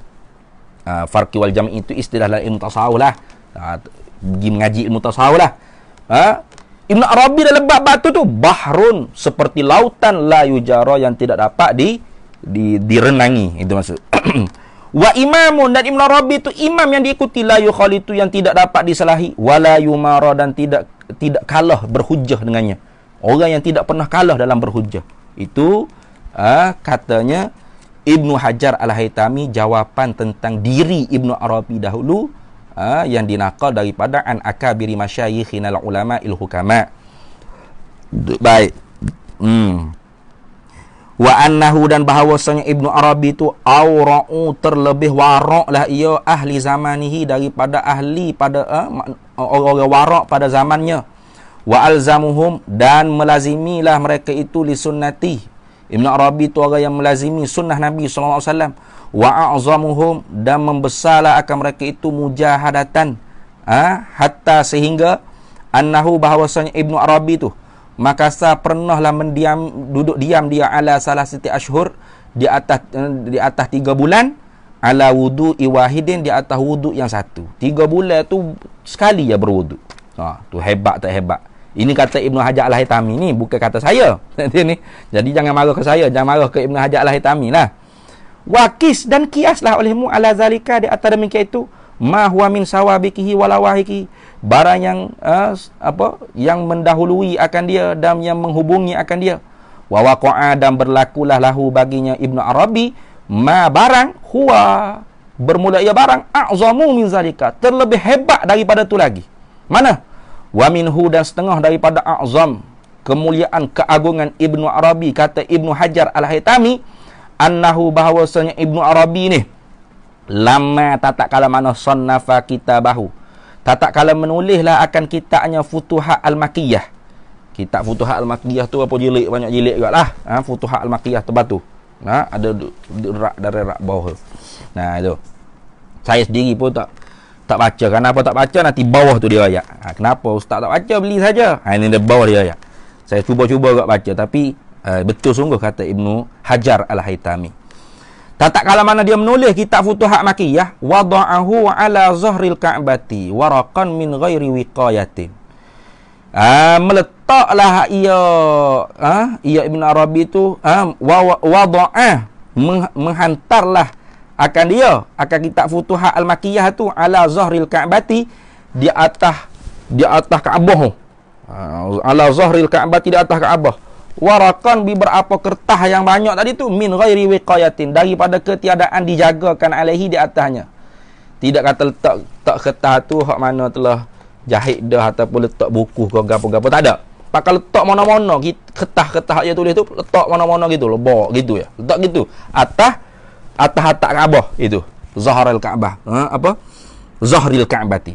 uh, farqi wal jam'i itu istilah dalam ilmu tasawuf lah uh, pergi mengaji ilmu tasawuf lah Uh, Ibn Arabi dalam bab batu tu bahrun seperti lautan la yujara yang tidak dapat di, di direnangi itu maksud. Wa imamun dan Ibn Arabi tu imam yang diikuti la yukhalitu yang tidak dapat disalahi wala yumara dan tidak tidak kalah berhujah dengannya. Orang yang tidak pernah kalah dalam berhujah. Itu uh, katanya Ibnu Hajar Al-Haytami jawapan tentang diri Ibnu Arabi dahulu ha, yang dinakal daripada an akabiri masyayikhina ulama il hukama baik hmm wa annahu dan bahawasanya ibnu arabi itu aurau terlebih warak lah ia ahli zamanihi daripada ahli pada ha, orang-orang ha, warak pada zamannya wa alzamuhum dan melazimilah mereka itu li sunnati Ibn Arabi itu orang yang melazimi sunnah Nabi sallallahu alaihi wasallam wa'azamuhum dan membesarlah akan mereka itu mujahadatan ha? hatta sehingga annahu bahwasanya ibnu arabi tu makasa pernahlah mendiam duduk diam dia ala salah siti ashur di atas eh, di atas tiga bulan ala wudu iwahidin di atas wudu yang satu tiga bulan tu sekali ya berwudu ha tu hebat tak hebat ini kata Ibnu Hajar Al-Haytami ni bukan kata saya. nanti ni. Jadi jangan marah ke saya, jangan marah ke Ibnu Hajar Al-Haytami lah. Wakis dan kiaslah olehmu ala zalika di atas demikian itu. ma Mahwa min sawabikihi walawahiki. Barang yang uh, apa yang mendahului akan dia dan yang menghubungi akan dia. Wa waqa'a dan berlakulah lahu baginya Ibnu Arabi. Ma barang huwa. Bermula ia barang. A'zamu min zalika. Terlebih hebat daripada itu lagi. Mana? Wa minhu dan setengah daripada a'zam. Kemuliaan keagungan Ibnu Arabi. Kata Ibnu Hajar al-Haytami annahu bahwasanya Ibnu Arabi ni lama tatak kala mana sonnafa kitabahu tatak kala menulislah akan kitabnya Futuhat Al-Makiyah kitab Futuhat Al-Makiyah tu apa jilid banyak jilid juga lah ha, Futuhat Al-Makiyah tebal tu ha, ada rak dari rak bawah tu nah itu saya sendiri pun tak tak baca kenapa tak baca nanti bawah tu dia ayat ha, kenapa ustaz tak baca beli saja ha, ini dia bawah dia ayat saya cuba-cuba juga baca tapi uh, betul sungguh kata Ibnu Hajar Al-Haytami. Tatak kala mana dia menulis kitab Futuhat Makiyah, wada'ahu 'ala zahril Ka'bati waraqan min ghairi wiqayatin. Ah uh, meletaklah ia ah uh, ia Ibnu Arabi tu ah uh, wada'ah menghantarlah akan dia akan kitab Futuhat Al-Makiyah tu 'ala zahril Ka'bati di atas di atas Kaabah. Ah, ala zahril ka'bah tidak atas ka'bah warakan biberapa kertah yang banyak tadi tu min ghairi wiqayatin daripada ketiadaan dijagakan alaihi di atasnya tidak kata letak tak kertah tu hak mana telah jahit dah ataupun letak buku ke apa-apa tak ada pakai letak mana-mana kertah-kertah yang tulis tu letak mana-mana gitu lebar gitu ya letak gitu atas atas atak kaabah itu zahril kaabah ha, apa zahril kaabati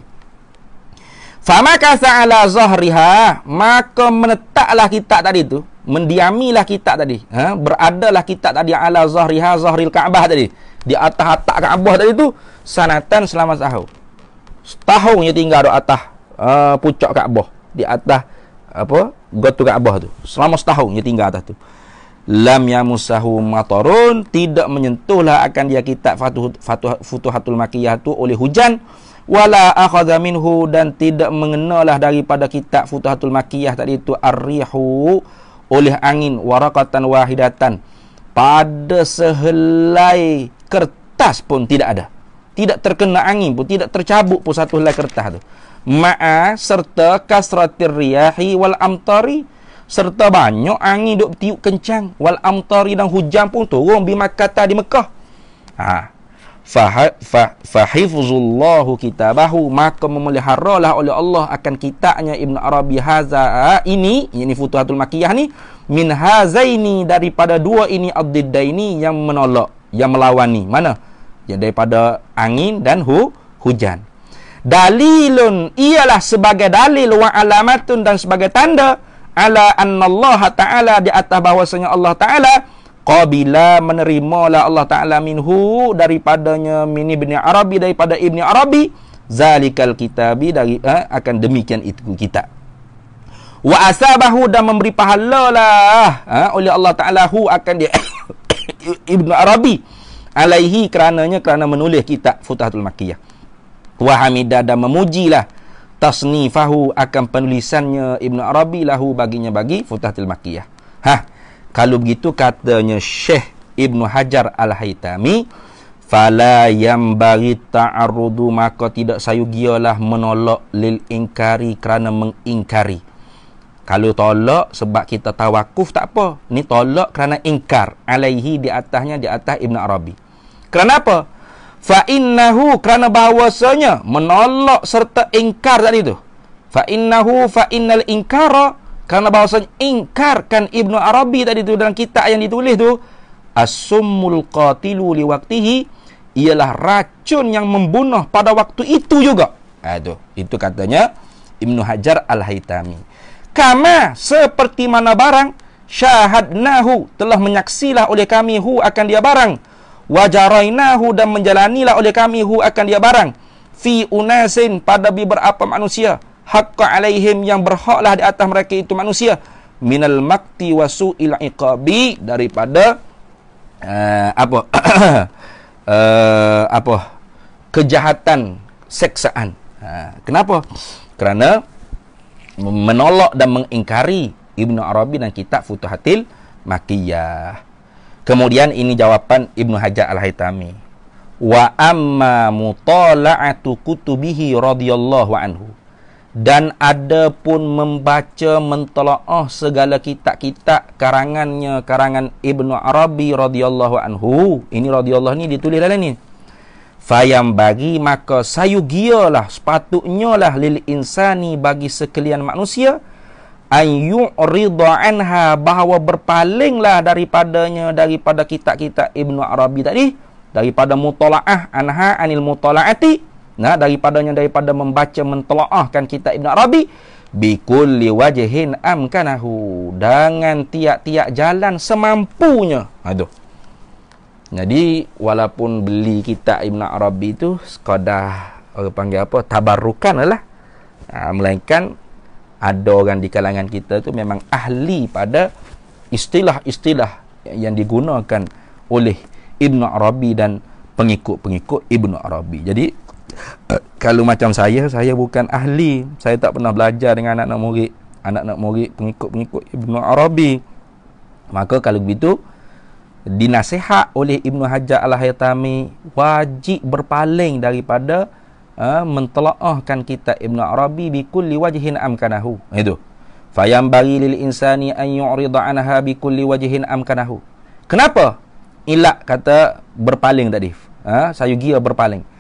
fa makasa ala zahriha maka menetaklah kita tadi tu mendiamilah kita tadi ha beradalah kita tadi ala zahriha zahril kaabah tadi di atas atak kaabah tadi tu sanatan selama setahun setahun dia tinggal di atas uh, pucuk kaabah di atas apa gotu kaabah tu selama setahun dia tinggal atas tu lam yamusahu matarun tidak menyentuhlah akan dia kitab fatuh, fatuh, futuhatul makiyah tu oleh hujan wala akhadha minhu dan tidak mengenalah daripada kitab futuhatul makiyah tadi itu arrihu oleh angin warakatan wahidatan pada sehelai kertas pun tidak ada tidak terkena angin pun tidak tercabut pun satu helai kertas tu ma'a serta kasratir riyahi wal amtari serta banyak angin duk tiup kencang wal amtari dan hujan pun turun bimakata di Mekah ha fahifuzullahu kitabahu maka memeliharalah oleh Allah akan kitabnya ibnu Arabi Haza ah, ini ini Futuhatul Makiyah ni min hazaini daripada dua ini ad-diddaini yang menolak yang melawan ni mana ya daripada angin dan hu, hujan dalilun ialah sebagai dalil wa alamatun dan sebagai tanda ala anna Allah taala di atas bahwasanya Allah taala qabila menerimalah Allah Ta'ala minhu daripadanya min ibn Arabi daripada ibn Arabi zalikal kitabi dari eh, akan demikian itu kita wa asabahu dan memberi pahala lah eh, oleh Allah Ta'ala hu akan dia ibn Arabi alaihi kerananya kerana menulis kitab Futahatul Makkiyah wa hamidah dan memujilah tasnifahu akan penulisannya ibn Arabi lahu baginya bagi Futahatul Makkiyah ha kalau begitu katanya Syekh Ibnu Hajar Al-Haytami fala yam bagi ta'arudu maka tidak sayugialah menolak lil ingkari kerana mengingkari. Kalau tolak sebab kita tawakuf tak apa. Ni tolak kerana ingkar alaihi di atasnya di atas Ibnu Arabi. Kerana apa? Fa innahu kerana bahwasanya menolak serta ingkar tadi tu. Fa innahu fa innal ingkara Karena bahasanya ingkarkan Ibnu Arabi tadi tu dalam kitab yang ditulis tu As-summul qatilu liwaktihi Ialah racun yang membunuh pada waktu itu juga Aduh, ha, Itu katanya Ibnu Hajar Al-Haytami Kama seperti mana barang Syahadnahu telah menyaksilah oleh kami hu akan dia barang Wajarainahu dan menjalanilah oleh kami hu akan dia barang Fi unasin pada beberapa manusia haqqa alaihim yang berhaklah di atas mereka itu manusia minal makti wasu'il iqabi daripada uh, apa uh, apa kejahatan seksaan uh, kenapa kerana menolak dan mengingkari Ibnu Arabi dan kitab Futuhatil Makiyah kemudian ini jawapan Ibnu Hajar Al-Haytami wa amma mutala'atu kutubihi radhiyallahu anhu dan ada pun membaca mentelaah segala kitab-kitab karangannya karangan Ibnu Arabi radhiyallahu anhu ini radhiyallahu ni ditulis dalam ni fayam bagi maka sayugialah sepatutnya lah lil insani bagi sekalian manusia ayu yu'ridha anha bahawa berpalinglah daripadanya daripada kitab-kitab Ibnu Arabi tadi daripada mutalaah anha anil mutalaati nah daripadanya daripada membaca mentelaahkan kitab ibnu Arabi bi kulli wajhin amkanahu dengan tiap-tiap jalan semampunya aduh ha, jadi walaupun beli kitab ibnu Arabi tu sekadar orang panggil apa tabarukan lah ha, melainkan ada orang di kalangan kita tu memang ahli pada istilah-istilah yang digunakan oleh ibnu Arabi dan pengikut-pengikut ibnu Arabi jadi Eh, kalau macam saya saya bukan ahli saya tak pernah belajar dengan anak-anak murid anak-anak murid pengikut-pengikut Ibnu Arabi maka kalau begitu dinasihat oleh Ibnu Hajar Al-Haytami wajib berpaling daripada uh, mentelaahkan kitab Ibnu Arabi bi kulli wajhin amkanahu itu Fayam fayambari lil insani an yu'rida anha bi kulli wajhin amkanahu kenapa ilak kata berpaling tadi ha? Eh, saya berpaling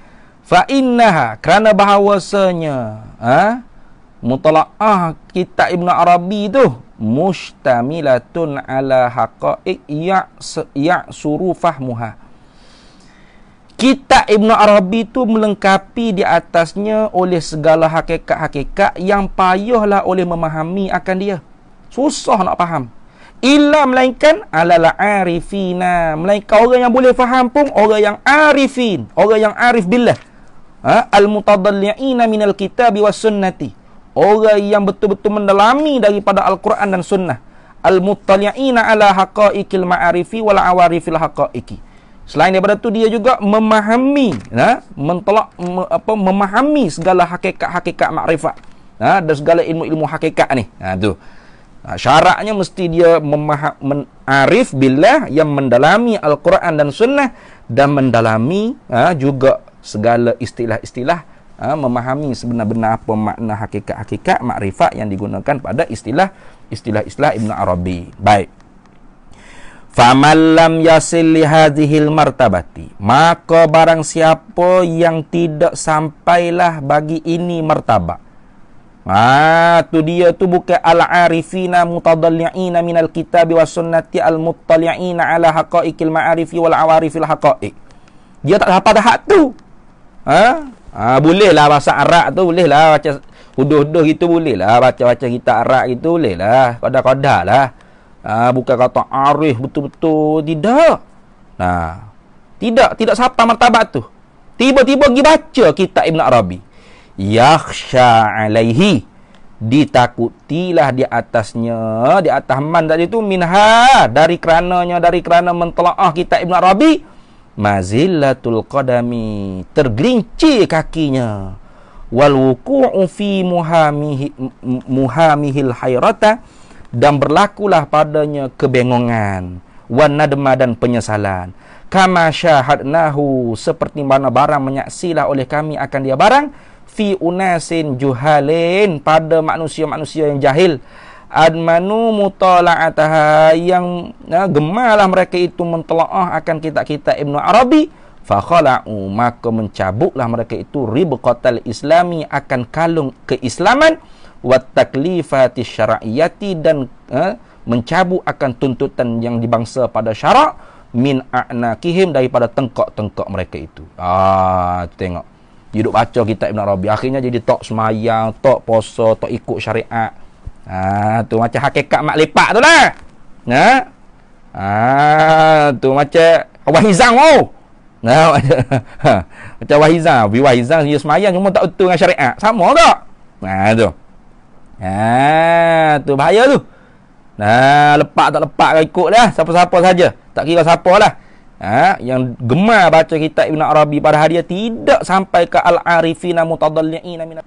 fa innaha kerana bahawasanya ah ha? mutalaah kitab ibnu arabi tu mustamilatun ala haqaiq ya ya surufahmuha kitab ibnu arabi tu melengkapi di atasnya oleh segala hakikat-hakikat yang payahlah oleh memahami akan dia susah nak faham illa melainkan alala arifina melainkan orang yang boleh faham pun orang yang arifin orang yang arif billah ha? al-mutadalli'ina minal kitabi was sunnati orang yang betul-betul mendalami daripada al-Quran dan sunnah al-mutalli'ina ala haqa'iqil ma'arifi wal awarifil haqa'iqi selain daripada itu dia juga memahami ha? mentelak me, apa memahami segala hakikat-hakikat makrifat ha? dan segala ilmu-ilmu hakikat ni ha, tu Ha, syaratnya mesti dia memahami billah yang mendalami al-Quran dan sunnah dan mendalami ha, juga segala istilah-istilah ha, memahami sebenar-benar apa makna hakikat-hakikat makrifat yang digunakan pada istilah istilah-istilah Ibn Arabi. Baik. Faman lam yasil li hadhil martabati maka barang siapa yang tidak sampailah bagi ini martabat Ah, tu dia tu bukan al-arifina mutadalli'ina min al-kitabi was sunnati al-muttali'ina ala haqa'iqil ma'arifi wal awarifil haqa'iq. Dia tak dapat hak tu. Ha? Ha, boleh lah bahasa Arab tu boleh lah baca huduh-huduh gitu boleh lah baca-baca kita Arab gitu boleh lah. Kadah-kadah lah. Ha, bukan kata arif betul-betul tidak. Nah. Ha. Tidak, tidak sampai martabat tu. Tiba-tiba pergi baca kitab Ibn Arabi yakhsha alaihi ditakutilah di atasnya di atas man tadi tu minha dari kerananya dari kerana mentelaah kitab Ibn Arabi mazillatul qadami tergelincir kakinya wal wuku'u fi muhamihi muhamihil hayrata dan berlakulah padanya kebengongan wan nadma dan penyesalan kama syahadnahu seperti mana barang menyaksilah oleh kami akan dia barang fi unasin juhalin pada manusia-manusia yang jahil admanu mutala'ataha yang ya, gemarlah mereka itu mentelaah akan kita kita Ibnu Arabi fa khala'u maka mencabuklah mereka itu ribqatal islami akan kalung keislaman wa taklifati syara'iyati dan ya, mencabuk akan tuntutan yang dibangsa pada syarak min a'naqihim daripada tengkok-tengkok mereka itu. Ah, tengok. Dia duduk baca kitab Ibn Arabi. Akhirnya jadi tok semayang, tok poso, tok ikut syariat. Ha, tu macam hakikat mak lepak tu lah. Ha? Ha, tu macam Wahizan tu. Oh. Ha, macam Wahizan. Ha, Bi Wahizan dia semayang cuma tak betul dengan syariat. Sama tak? Ha, tu. Ha, tu bahaya tu. Nah, ha, lepak tak lepak ikut lah. Siapa-siapa saja. Tak kira siapa lah ha, yang gemar baca kitab Ibn Arabi pada hari dia tidak sampai ke al-arifina mutadalliina min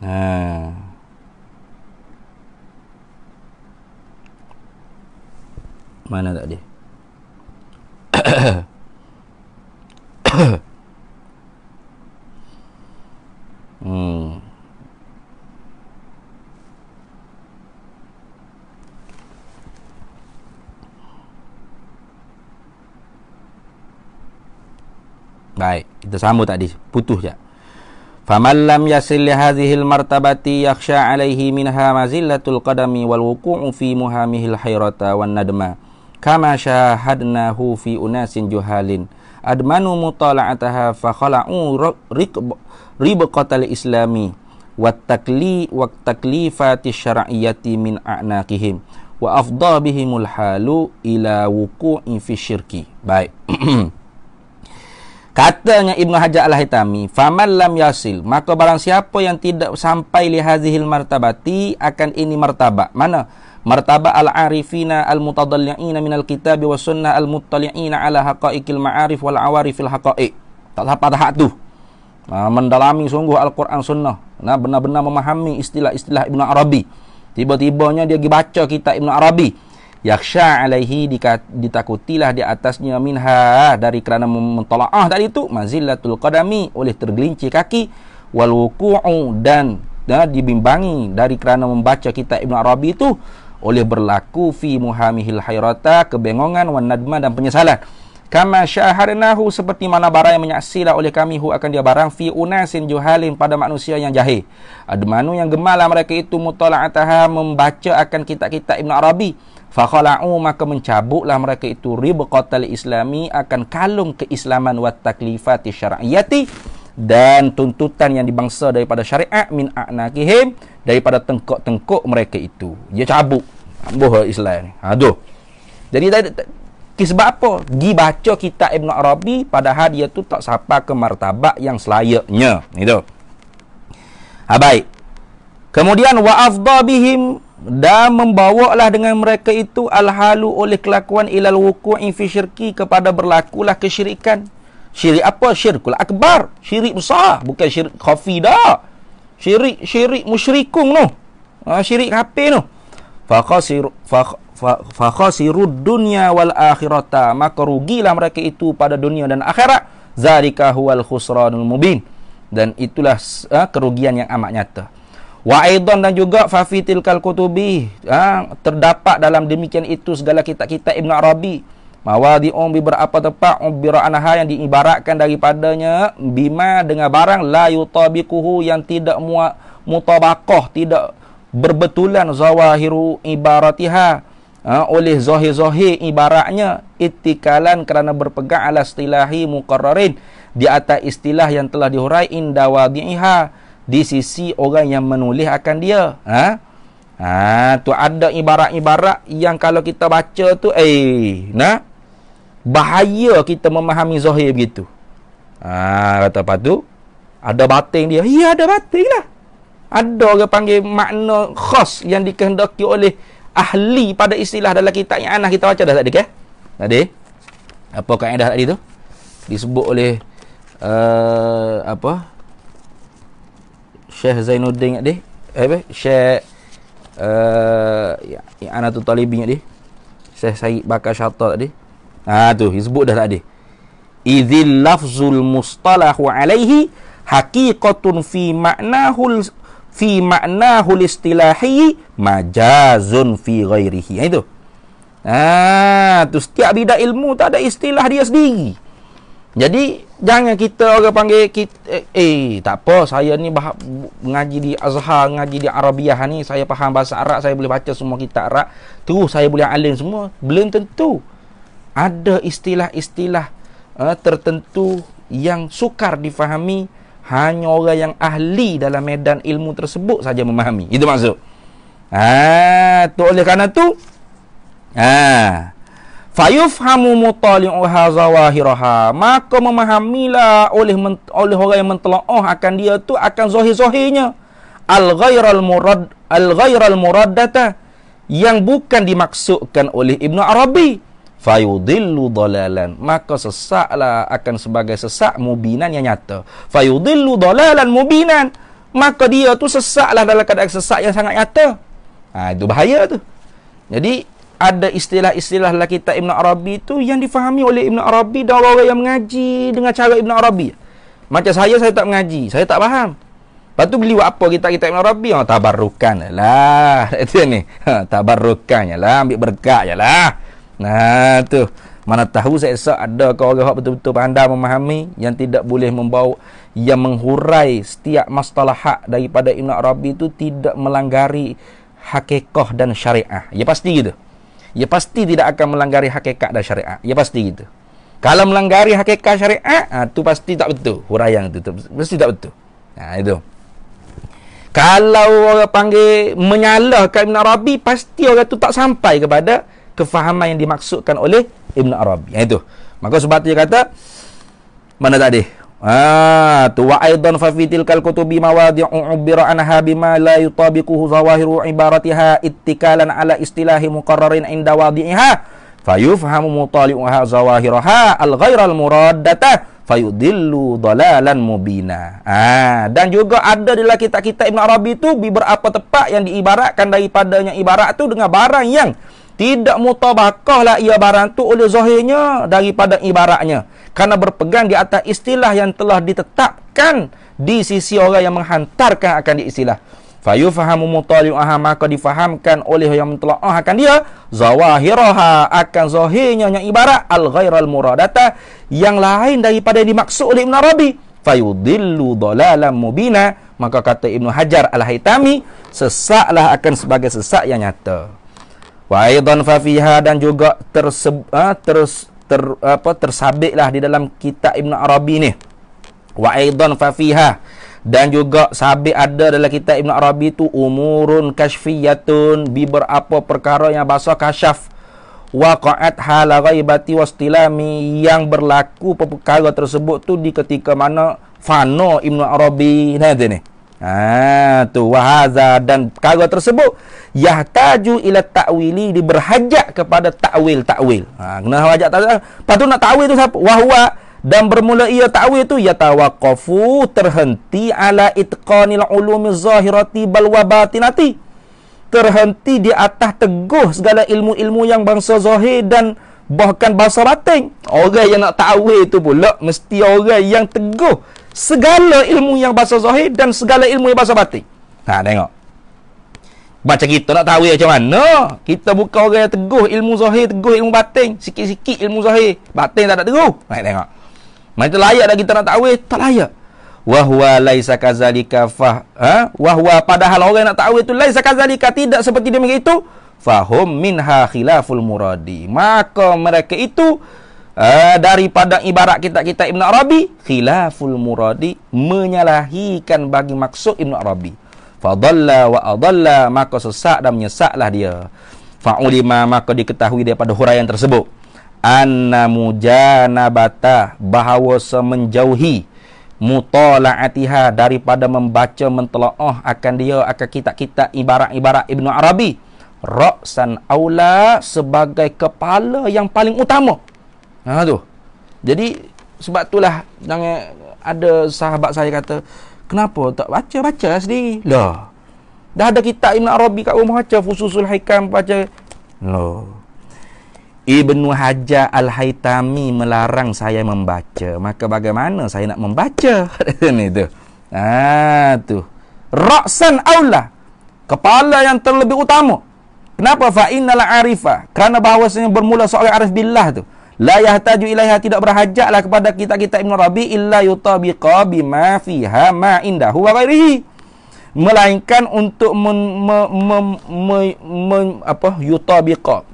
ha. mana tak dia hmm Baik, kita sambung tadi. Putus je. Faman lam yasil li hadhihi al-martabati yakhsha alayhi minha mazillatul qadami wal wuqu'u fi muhamihi al-hayrata wan nadma kama shahadnahu fi unasin juhalin admanu mutala'ataha fa khala'u ribqatal islami wat takli wa taklifati syar'iyyati min a'naqihim wa afdha bihimul halu ila wuqu'i fi syirki baik Katanya Ibnu Hajar Al-Haytami, "Faman lam yasil, maka barang siapa yang tidak sampai li hazihil martabati akan ini martabak." Mana? Martabak al-arifina al-mutadalliina min al-kitab wa sunnah al-muttali'ina ala haqa'iqil ma'arif wal awarifil haqa'iq. Tak lah pada hak tu. Ha, mendalami sungguh Al-Quran Sunnah. Nah, benar-benar memahami istilah-istilah Ibnu Arabi. Tiba-tibanya dia pergi baca kitab Ibnu Arabi. Yaksha alaihi ditakutilah di atasnya minha dari kerana mentolaah tadi itu mazillatul qadami oleh tergelincir kaki wal wuku'u dan ya, dibimbangi dari kerana membaca kitab Ibn Arabi itu oleh berlaku fi muhamihil hayrata kebengongan wan nadma dan penyesalan kama syaharnahu seperti mana barang yang menyaksilah oleh kami hu akan dia barang fi unasin juhalin pada manusia yang jahil ademanu yang gemalah mereka itu mutala'ataha membaca akan kitab-kitab Ibn Arabi Fakhala'u maka mencabuklah mereka itu riba ribqatal islami akan kalung keislaman wa taklifati syar'iyati dan tuntutan yang dibangsa daripada syariat min a'naqihim daripada tengkok tengkok mereka itu. Dia cabut ambuh Islam ni. Aduh. Ha, Jadi tadi sebab apa? Gi baca kitab Ibn Arabi padahal dia tu tak sapa ke martabat yang selayaknya. itu. tu. Ha baik. Kemudian wa bihim dan membawalah dengan mereka itu alhalu oleh kelakuan ilal wuku'i fi syirki kepada berlakulah kesyirikan. Syirik apa? Syirkul akbar. Syirik besar. Bukan syirik khafi dah. Syirik, syirik musyrikun tu. Ha, syirik kapir tu. Fakhasir, fakhasirud dunya wal akhirata. Maka rugilah mereka itu pada dunia dan akhirat. Zalika huwal khusranul mubin. Dan itulah ha, kerugian yang amat nyata wa aidan dan juga fa fi tilkal kutubi ha, terdapat dalam demikian itu segala kitab-kitab ibnu Arabi mawadi um bi berapa tempat um bi ra'anaha yang diibaratkan daripadanya bima dengan barang la yutabiquhu yang tidak muat mutabaqah tidak berbetulan zawahiru ibaratiha ha, oleh zahir-zahir ibaratnya ittikalan kerana berpegang ala istilahi muqarrarin di atas istilah yang telah dihurai indawadiha wadi'iha di sisi orang yang menulis akan dia ha ha tu ada ibarat-ibarat yang kalau kita baca tu eh nah bahaya kita memahami zahir begitu ha kata apa tu ada batin dia ya ada batin lah ada orang panggil makna khas yang dikehendaki oleh ahli pada istilah dalam kitab yang anak kita baca dah tadi ke tadi apa kaedah tadi tu disebut oleh uh, apa Syekh Zainuddin ingat dia eh apa Syekh uh, ya, ya, Anatul Talibi ingat dia Syekh Said Bakar Syatta tadi ha tu disebut dah tadi Izil lafzul mustalahu alaihi haqiqatun fi ma'nahul fi ma'nahul istilahi majazun fi ghairihi ha, itu ha tu setiap bidang ilmu tak ada istilah dia sendiri jadi Jangan kita orang panggil kita, eh, eh, tak apa saya ni bah, mengaji di Azhar, mengaji di Arabiah ni saya faham bahasa Arab, saya boleh baca semua kita Arab. Terus saya boleh alim semua. Belum tentu. Ada istilah-istilah uh, tertentu yang sukar difahami hanya orang yang ahli dalam medan ilmu tersebut saja memahami. Itu maksud. Ah, tu oleh kerana tu ah fayufhamu mutali'u hadza zahiraha maka memahamilah oleh oleh orang yang mentelaah akan dia tu akan zahir-zahirnya al ghairal murad al ghairal muraddata yang bukan dimaksudkan oleh Ibn Arabi fayudillu dalalan maka sesaklah akan sebagai sesak mubinan yang nyata fayudillu dalalan mubinan maka dia tu sesaklah dalam keadaan sesak yang sangat nyata ha, itu bahaya tu jadi ada istilah-istilah dalam kitab Ibn Arabi tu yang difahami oleh Ibn Arabi dan orang-orang yang mengaji dengan cara Ibn Arabi. Macam saya, saya tak mengaji. Saya tak faham. Lepas tu beli buat apa kita kita Ibn Arabi? Oh, ha, tabarukan je lah. Itu ni. Ha, tabarukan je lah. Ambil berkat je lah. Nah, tu. Mana tahu saya esok ada kau orang yang betul-betul pandai memahami yang tidak boleh membawa yang menghurai setiap masalah hak daripada Ibn Arabi itu tidak melanggari hakikah dan syariah. Ya pasti gitu ia pasti tidak akan melanggari hakikat dan syariat. Ia pasti gitu. Kalau melanggari hakikat syariat, ha, tu pasti tak betul. Huraian tu, tu mesti tak betul. Ha, itu. Kalau orang panggil menyalahkan Ibn Arabi, pasti orang tu tak sampai kepada kefahaman yang dimaksudkan oleh Ibn Arabi. Ha, itu. Maka sebab tu dia kata, mana tadi? Ah, tu wa aidan fa fi tilkal kutubi mawadi'u ubira anha bima la yutabiquhu zawahiru ibaratiha ittikalan ala istilahi muqarrarin inda wadi'iha fa yufhamu mutali'uha zawahiraha al ghaira al muraddata fa dalalan mubina. Ah, dan juga ada dalam kitab kita Ibn Arabi itu beberapa tempat yang diibaratkan daripadanya ibarat tu dengan barang yang tidak mutabakahlah ia barang tu oleh zahirnya daripada ibaratnya. Karena berpegang di atas istilah yang telah ditetapkan di sisi orang yang menghantarkan akan di istilah. Fayufahamu mutali'aha maka difahamkan oleh yang mentela'ah akan dia. Zawahiroha akan zohinya yang ibarat al-ghairal muradata yang lain daripada yang dimaksud oleh Ibn Arabi. Fayudillu dolalam mubina. Maka kata Ibn Hajar al-Haytami, sesaklah akan sebagai sesak yang nyata. Wa aidan fa fiha dan juga terse, ha, ah, terse, ter, apa tersabitlah di dalam kitab Ibn Arabi ni wa aidan fa fiha dan juga sabit ada dalam kitab Ibn Arabi tu umurun kashfiyatun bi berapa perkara yang bahasa kasyaf waqa'at hal ghaibati wastilami yang berlaku perkara tersebut tu di ketika mana fana Ibn Arabi nah ni Ha tu wahaza dan perkara tersebut yahtaju ila ta'wili diberhajat kepada ta'wil ta'wil. Ha kena hajat ta'wil. Lepas nak ta'wil tu siapa? Wahwa dan bermula ia ta'wil tu yatawaqafu terhenti ala itqanil ulumi zahirati bal wabatinati. Terhenti di atas teguh segala ilmu-ilmu yang bangsa zahir dan bahkan bahasa batin. Orang yang nak ta'wil tu pula mesti orang yang teguh segala ilmu yang bahasa zahir dan segala ilmu yang bahasa batin. Ha tengok. Baca kita nak tahu ya macam mana. Kita buka orang yang teguh ilmu zahir, teguh ilmu batin, sikit-sikit ilmu zahir, batin tak ada teguh. Ha tengok. Mana tu layak dah kita nak tahu, ya? tak layak. Wahwa laisa kazalika fa ha wahwa padahal orang nak tahu itu laisa kazalika tidak seperti demikian itu fahum minha khilaful muradi maka mereka itu uh, daripada ibarat kitab-kitab Ibn Arabi khilaful muradi menyalahikan bagi maksud Ibn Arabi fadalla wa adalla maka sesak dan menyesaklah dia Faulima maka diketahui daripada huraian tersebut anna mujanabata bahawa semenjauhi mutala'atiha daripada membaca mentelaah akan dia akan kitab-kitab ibarat-ibarat Ibn Arabi ra'san aula sebagai kepala yang paling utama Ha tu. Jadi sebab itulah jangan ada sahabat saya kata, kenapa tak baca baca lah sendiri? Lah. Dah ada kitab Ibn Arabi kat rumah baca Fususul Haikam baca. Lah. Ibnu Hajar Al-Haitami melarang saya membaca. Maka bagaimana saya nak membaca? Ni tu. Ha tu. Raksan aula. Kepala yang terlebih utama. Kenapa fa innal Kerana Karena bahawasanya bermula seorang arif billah tu. La yahtaju ilaiha tidak berhajatlah kepada kita kita ibnu Arabi illa yutabiqa bima fiha ma indahu wa ghairihi. Melainkan untuk men me, me, me, me, apa yutabiqa.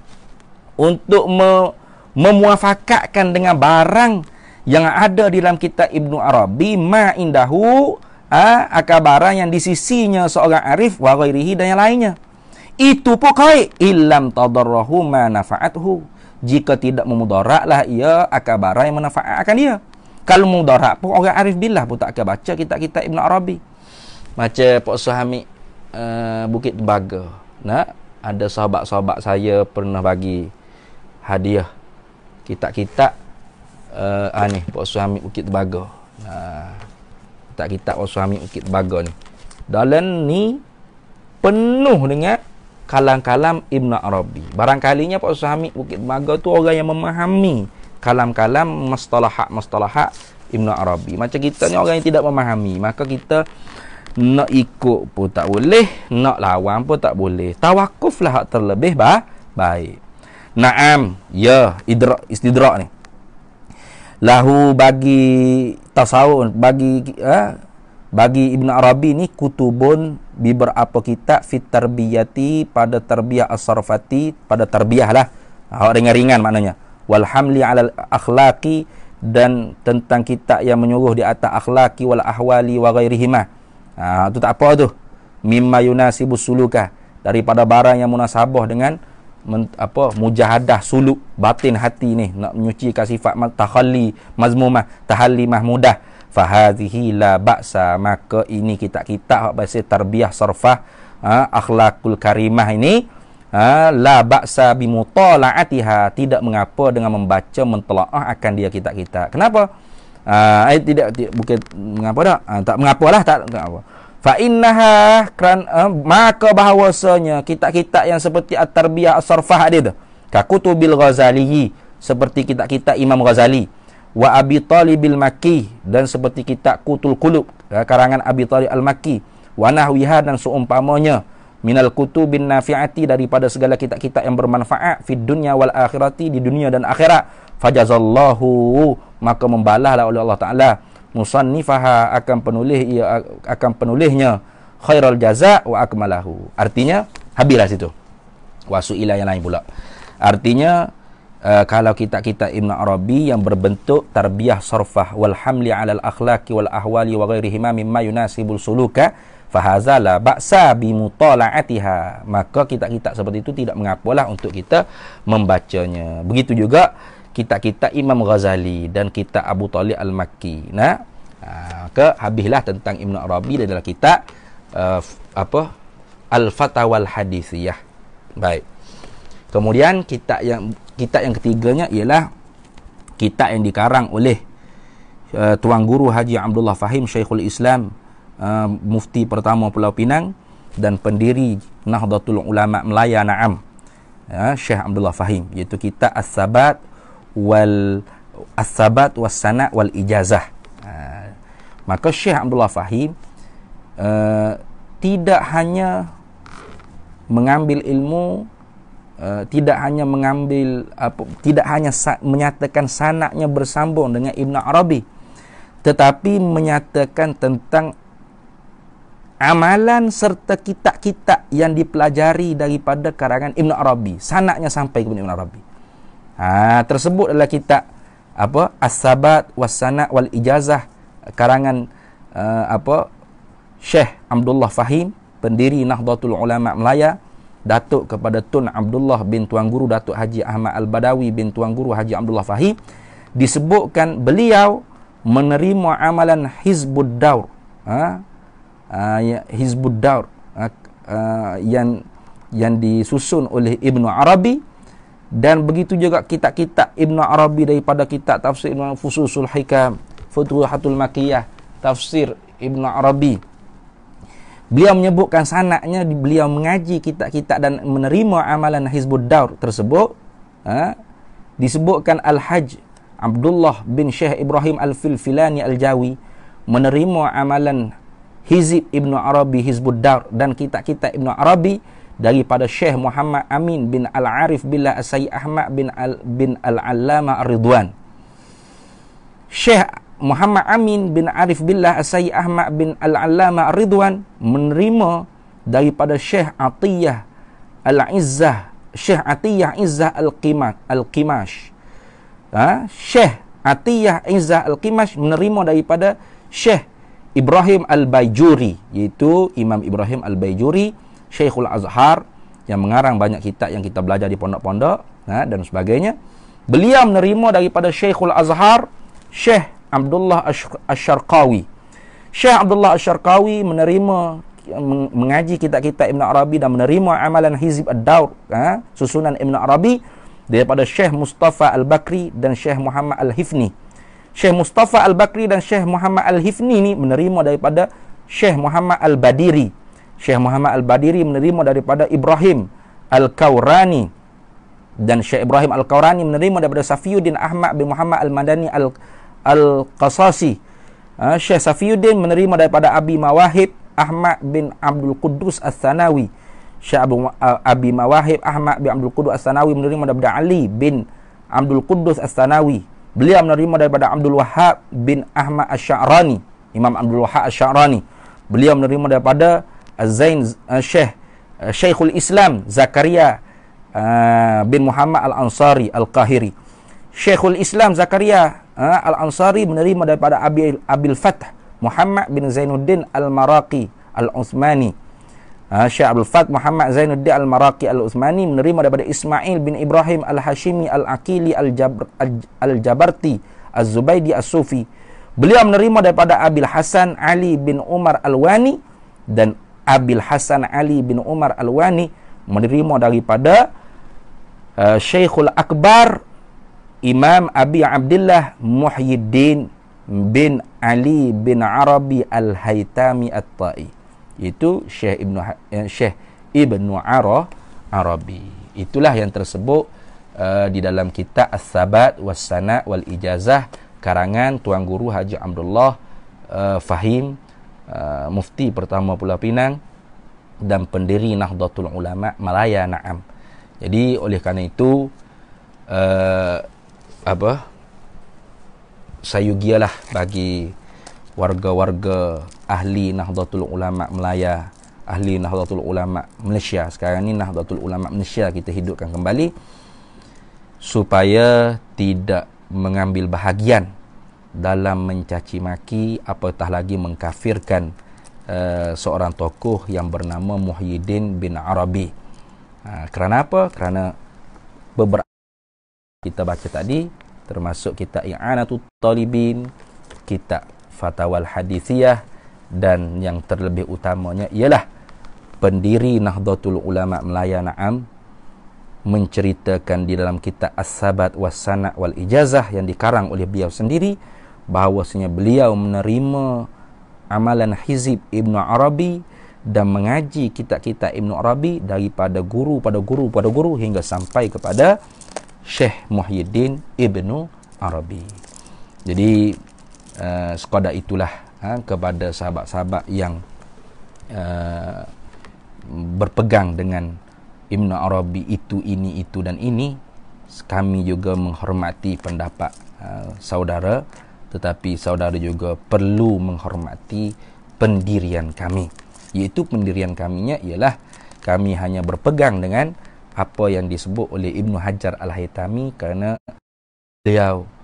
Untuk me, memuafakatkan dengan barang yang ada di dalam kita ibnu Arabi ma indahu ha, akan yang di sisinya seorang arif wa ghairihi dan yang lainnya. Itu pun kaya illam tadarrahu ma nafa'athu jika tidak memudaratlah ia akan barai manfaatkan dia kalau mudarat pun orang arif billah pun tak akan baca kitab-kitab Ibn Arabi macam Pak Suhami uh, eh, Bukit Tebaga nak ada sahabat-sahabat saya pernah bagi hadiah kitab-kitab uh, ah ni Pak Suhami Bukit Tebaga nah kitab-kitab Pak Suhami Bukit Tebaga ni dalam ni penuh dengan kalam-kalam Ibn Arabi. Barangkalinya Pak Ustaz Hamid Bukit Maga tu orang yang memahami kalam-kalam mustalahat-mustalahat Ibn Arabi. Macam kita ni orang yang tidak memahami. Maka kita nak ikut pun tak boleh. Nak lawan pun tak boleh. Tawakuf lah hak terlebih ba? baik. Naam. Ya. Idrak, istidrak ni. Lahu bagi tasawun. Bagi... Ha? bagi Ibn Arabi ni kutubun biber apa kita fit tarbiyati pada tarbiyah asarfati pada tarbiyah lah awak ringan ringan maknanya walhamli alal akhlaki dan tentang kita yang menyuruh di atas akhlaki wal ahwali wa ghairihima ha, tu tak apa tu mimma yunasibu sulukah daripada barang yang munasabah dengan men, apa mujahadah suluk batin hati ni nak menyucikan sifat takhalli mazmumah tahalli mahmudah fahadhihi la ba'sa maka ini kita kita hak bahasa tarbiyah sarfah ha, akhlakul karimah ini ha, la ba'sa bimutala'atiha tidak mengapa dengan membaca mentelaah akan dia kita kita kenapa ha, eh, tidak, tidak bukan mengapa dah ha, tak mengapalah tak, tak apa fa innaha kran eh, ha, maka bahawasanya kitab-kitab yang seperti at-tarbiyah as-sarfah dia tu kakutubil ghazali seperti kitab-kitab imam ghazali wa Abi Talib al Maki dan seperti kitab Kutul Kulub eh, karangan Abi Talib al Maki wa nahwiha dan seumpamanya minal kutubin nafi'ati daripada segala kitab-kitab yang bermanfaat fid dunya wal akhirati di dunia dan akhirat fajazallahu maka membalahlah oleh Allah Taala musannifaha akan penulis ia akan penulisnya khairul jaza wa akmalahu artinya habislah situ wasu ila yang lain pula artinya uh, kalau kitab-kitab Ibn Arabi yang berbentuk tarbiyah sarfah wal hamli alal akhlaki wal ahwali wa ghairihima mimma yunasibul suluka fahazala ba'sa bi mutala'atiha maka kitab-kitab seperti itu tidak mengapalah untuk kita membacanya begitu juga kitab-kitab Imam Ghazali dan kitab Abu Talib Al-Makki nah uh, ke habislah tentang Ibn Arabi dan dalam kitab uh, apa Al-Fatawal Hadithiyah baik kemudian kita yang kitab yang ketiganya ialah kitab yang dikarang oleh uh, tuan guru Haji Abdullah Fahim Syekhul Islam uh, mufti pertama Pulau Pinang dan pendiri Nahdlatul Ulama Melaya Naam ya uh, Syekh Abdullah Fahim iaitu kitab As-Sabat wal As-Sabat was-Sana wal Ijazah uh, maka Syekh Abdullah Fahim uh, tidak hanya mengambil ilmu Eh, tidak hanya mengambil apa, tidak hanya sa- menyatakan sanaknya bersambung dengan Ibn Arabi tetapi menyatakan tentang amalan serta kitab-kitab yang dipelajari daripada karangan Ibn Arabi sanaknya sampai kepada Ibn Arabi ha, tersebut adalah kitab apa As-Sabat Was-Sanak Wal-Ijazah karangan uh, apa Syekh Abdullah Fahim pendiri Nahdlatul Ulama Melayu datuk kepada Tun Abdullah bin Tuan Guru Datuk Haji Ahmad Al-Badawi bin Tuan Guru Haji Abdullah Fahim disebutkan beliau menerima amalan Hizbud Daur ha? ha ya, Hizbud Daur ha, ha? yang yang disusun oleh Ibn Arabi dan begitu juga kitab-kitab Ibn Arabi daripada kitab Tafsir Ibn Fususul Hikam Futuhatul Makiyah Tafsir Ibn Arabi Beliau menyebutkan sanaknya beliau mengaji kitab-kitab dan menerima amalan Hizbud Daur tersebut. Ha? Disebutkan Al-Hajj Abdullah bin Syekh Ibrahim Al-Filfilani Al-Jawi menerima amalan Hizib Ibn Arabi Hizbud Daur dan kitab-kitab Ibn Arabi daripada Syekh Muhammad Amin bin Al-Arif Billah Asyai Ahmad bin Al-Allama Al-Ridwan. Syekh Muhammad Amin bin Arif Billah Sayyid Ahmad bin Al-Allama Ridwan menerima daripada Syekh Atiyah Al-Izzah Syekh Atiyah Izzah Al-Qimash al ha? Syekh Atiyah Izzah Al-Qimash menerima daripada Syekh Ibrahim al Bayjuri iaitu Imam Ibrahim al Bayjuri Syekhul Azhar yang mengarang banyak kitab yang kita belajar di pondok-pondok ha? dan sebagainya beliau menerima daripada Syekhul Azhar Syekh Abdullah Ash-Sharqawi. Syekh Abdullah Ash-Sharqawi menerima mengaji kitab-kitab Ibn Arabi dan menerima amalan Hizib Ad-Daur, ha? susunan Ibn Arabi daripada Syekh Mustafa Al-Bakri dan Syekh Muhammad Al-Hifni. Syekh Mustafa Al-Bakri dan Syekh Muhammad Al-Hifni ni menerima daripada Syekh Muhammad Al-Badiri. Syekh Muhammad Al-Badiri menerima daripada Ibrahim Al-Kaurani dan Syekh Ibrahim Al-Kaurani menerima daripada Safiuddin Ahmad bin Muhammad Al-Madani Al-Kaurani Al-Qasasi. Ha, Syekh Safiuddin menerima daripada Abi Mawahib Ahmad bin Abdul Quddus As-Sanawi. Syekh Abu, uh, Abi Mawahib Ahmad bin Abdul Quddus As-Sanawi menerima daripada Ali bin Abdul Quddus As-Sanawi. Beliau menerima daripada Abdul Wahab bin Ahmad Asy'arani, Imam Abdul Wahab Asy'arani. Beliau menerima daripada ah, Zain uh, Syekh Syekhul Islam Zakaria uh, bin Muhammad Al-Ansari al Kahiri. Syekhul Islam Zakaria Ha? Al-Ansari menerima daripada Abil, Abil Fath Muhammad bin Zainuddin Al-Maraqi Al-Uthmani ha? Syekh Abdul Fath Muhammad Zainuddin Al-Maraqi Al-Uthmani menerima daripada Ismail bin Ibrahim Al-Hashimi Al-Aqili Al-Jabr, Al-Jabarti Al-Zubaidi Al-Sufi Beliau menerima daripada Abil Hasan Ali bin Umar Al-Wani dan Abil Hasan Ali bin Umar Al-Wani menerima daripada uh, Syekhul Akbar Imam Abi Abdullah Muhyiddin bin Ali bin Arabi Al-Haytami At-Ta'i. Itu Syekh Ibn ha- eh, Syekh Ibn Arah Arabi. Itulah yang tersebut uh, di dalam kitab As-Sabat Was-Sana Wal-Ijazah karangan Tuan Guru Haji Abdullah uh, Fahim uh, Mufti pertama pula Pinang dan pendiri Nahdlatul Ulama Malaya Naam. Jadi oleh kerana itu apa sayugialah bagi warga-warga ahli Nahdlatul Ulama Melaya ahli Nahdlatul Ulama Malaysia sekarang ni Nahdlatul Ulama Malaysia kita hidupkan kembali supaya tidak mengambil bahagian dalam mencaci maki apatah lagi mengkafirkan uh, seorang tokoh yang bernama Muhyiddin bin Arabi. Uh, kerana apa? Kerana beberapa kita baca tadi termasuk kitab I'anatut Talibin, kitab Fatawal Hadithiyah dan yang terlebih utamanya ialah pendiri Nahdlatul Ulama Melayu Naam menceritakan di dalam kitab As-Sabat Wasana Wal Ijazah yang dikarang oleh beliau sendiri bahawasanya beliau menerima amalan Hizib Ibn Arabi dan mengaji kitab-kitab Ibn Arabi daripada guru pada guru pada guru hingga sampai kepada Syekh Muhyiddin Ibnu Arabi. Jadi uh, eh, sekadar itulah ha, kepada sahabat-sahabat yang uh, berpegang dengan Ibnu Arabi itu ini itu dan ini kami juga menghormati pendapat uh, saudara tetapi saudara juga perlu menghormati pendirian kami iaitu pendirian kaminya ialah kami hanya berpegang dengan apa yang disebut oleh Ibnu Hajar Al-Haytami kerana beliau